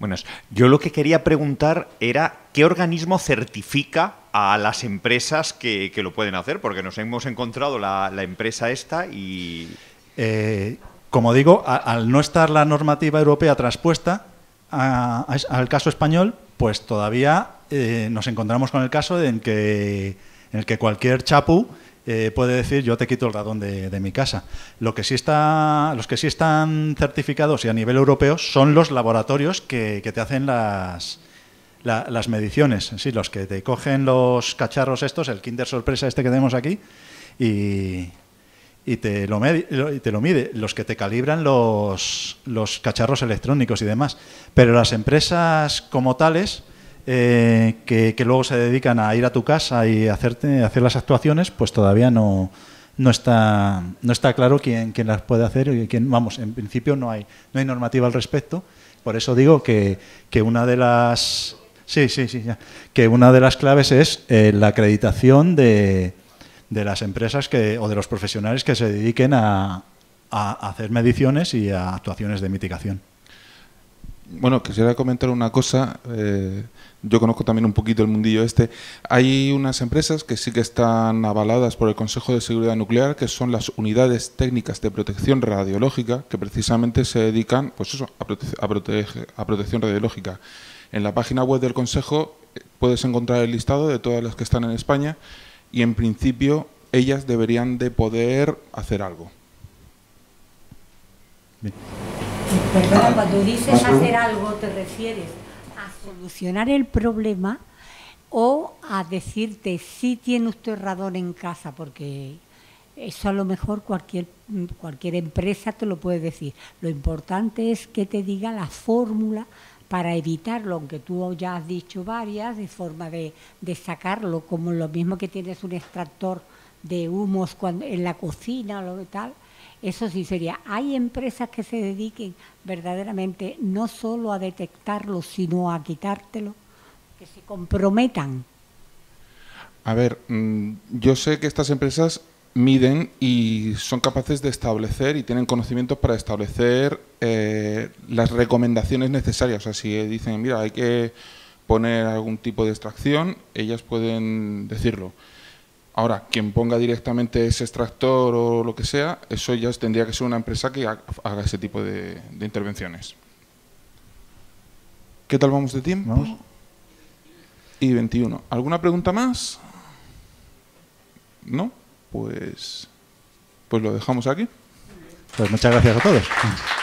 [SPEAKER 2] Buenas. Yo lo que quería preguntar era qué organismo certifica a las empresas que, que lo pueden hacer, porque nos hemos encontrado la, la empresa esta y... Eh, como digo, al no estar la normativa europea traspuesta a, al caso español, pues todavía eh, nos encontramos con el caso en, que, en el que cualquier chapu eh, puede decir yo te quito el radón de, mi casa. Lo que sí está, los que sí están certificados y a nivel europeo son los laboratorios que, te hacen las, las mediciones, sí, los que te cogen los cacharros estos, el Kinder Sorpresa este que tenemos aquí, y, te lo, y te lo mide, los que te calibran los, los cacharros electrónicos y demás. Pero las empresas como tales eh, que, luego se dedican a ir a tu casa y hacerte, hacer las actuaciones, pues todavía no, no, está, no está claro quién, las puede hacer y quién, vamos, en principio no hay, no hay normativa al respecto. Por eso digo que, que una de las sí, sí, sí, que una de las claves es eh, la acreditación de, de, las empresas que, o de los profesionales que se dediquen a, a hacer mediciones y a actuaciones de mitigación.
[SPEAKER 1] Bueno, quisiera comentar una cosa. Eh, yo conozco también un poquito el mundillo este, hay unas empresas que sí que están avaladas por el Consejo de Seguridad Nuclear, que son las unidades técnicas de protección radiológica, que precisamente se dedican pues eso, a, a, protección radiológica. En la página web del Consejo eh, puedes encontrar el listado de todas las que están en España y en principio ellas deberían de poder hacer algo.
[SPEAKER 3] Perdón, cuando dices hacer algo te refieres solucionar el problema o a decirte si tiene usted radón en casa, porque eso a lo mejor cualquier, cualquier empresa te lo puede decir. Lo importante es que te diga la fórmula para evitarlo, aunque tú ya has dicho varias, de forma de, sacarlo, como lo mismo que tienes un extractor de humos cuando, en la cocina o lo que tal, eso sí sería, hay empresas que se dediquen verdaderamente no solo a detectarlo, sino a quitártelo, que se comprometan.
[SPEAKER 1] A ver, mm, yo sé que estas empresas miden y son capaces de establecer y tienen conocimientos para establecer eh, las recomendaciones necesarias. O sea, si dicen, mira, hay que poner algún tipo de extracción, ellas pueden decirlo. Ahora, quien ponga directamente ese extractor o lo que sea, eso ya tendría que ser una empresa que haga ese tipo de, intervenciones. ¿Qué tal vamos de tiempo? Y 21. ¿Alguna pregunta más? ¿No? Pues, pues lo dejamos aquí. Pues muchas gracias a todos.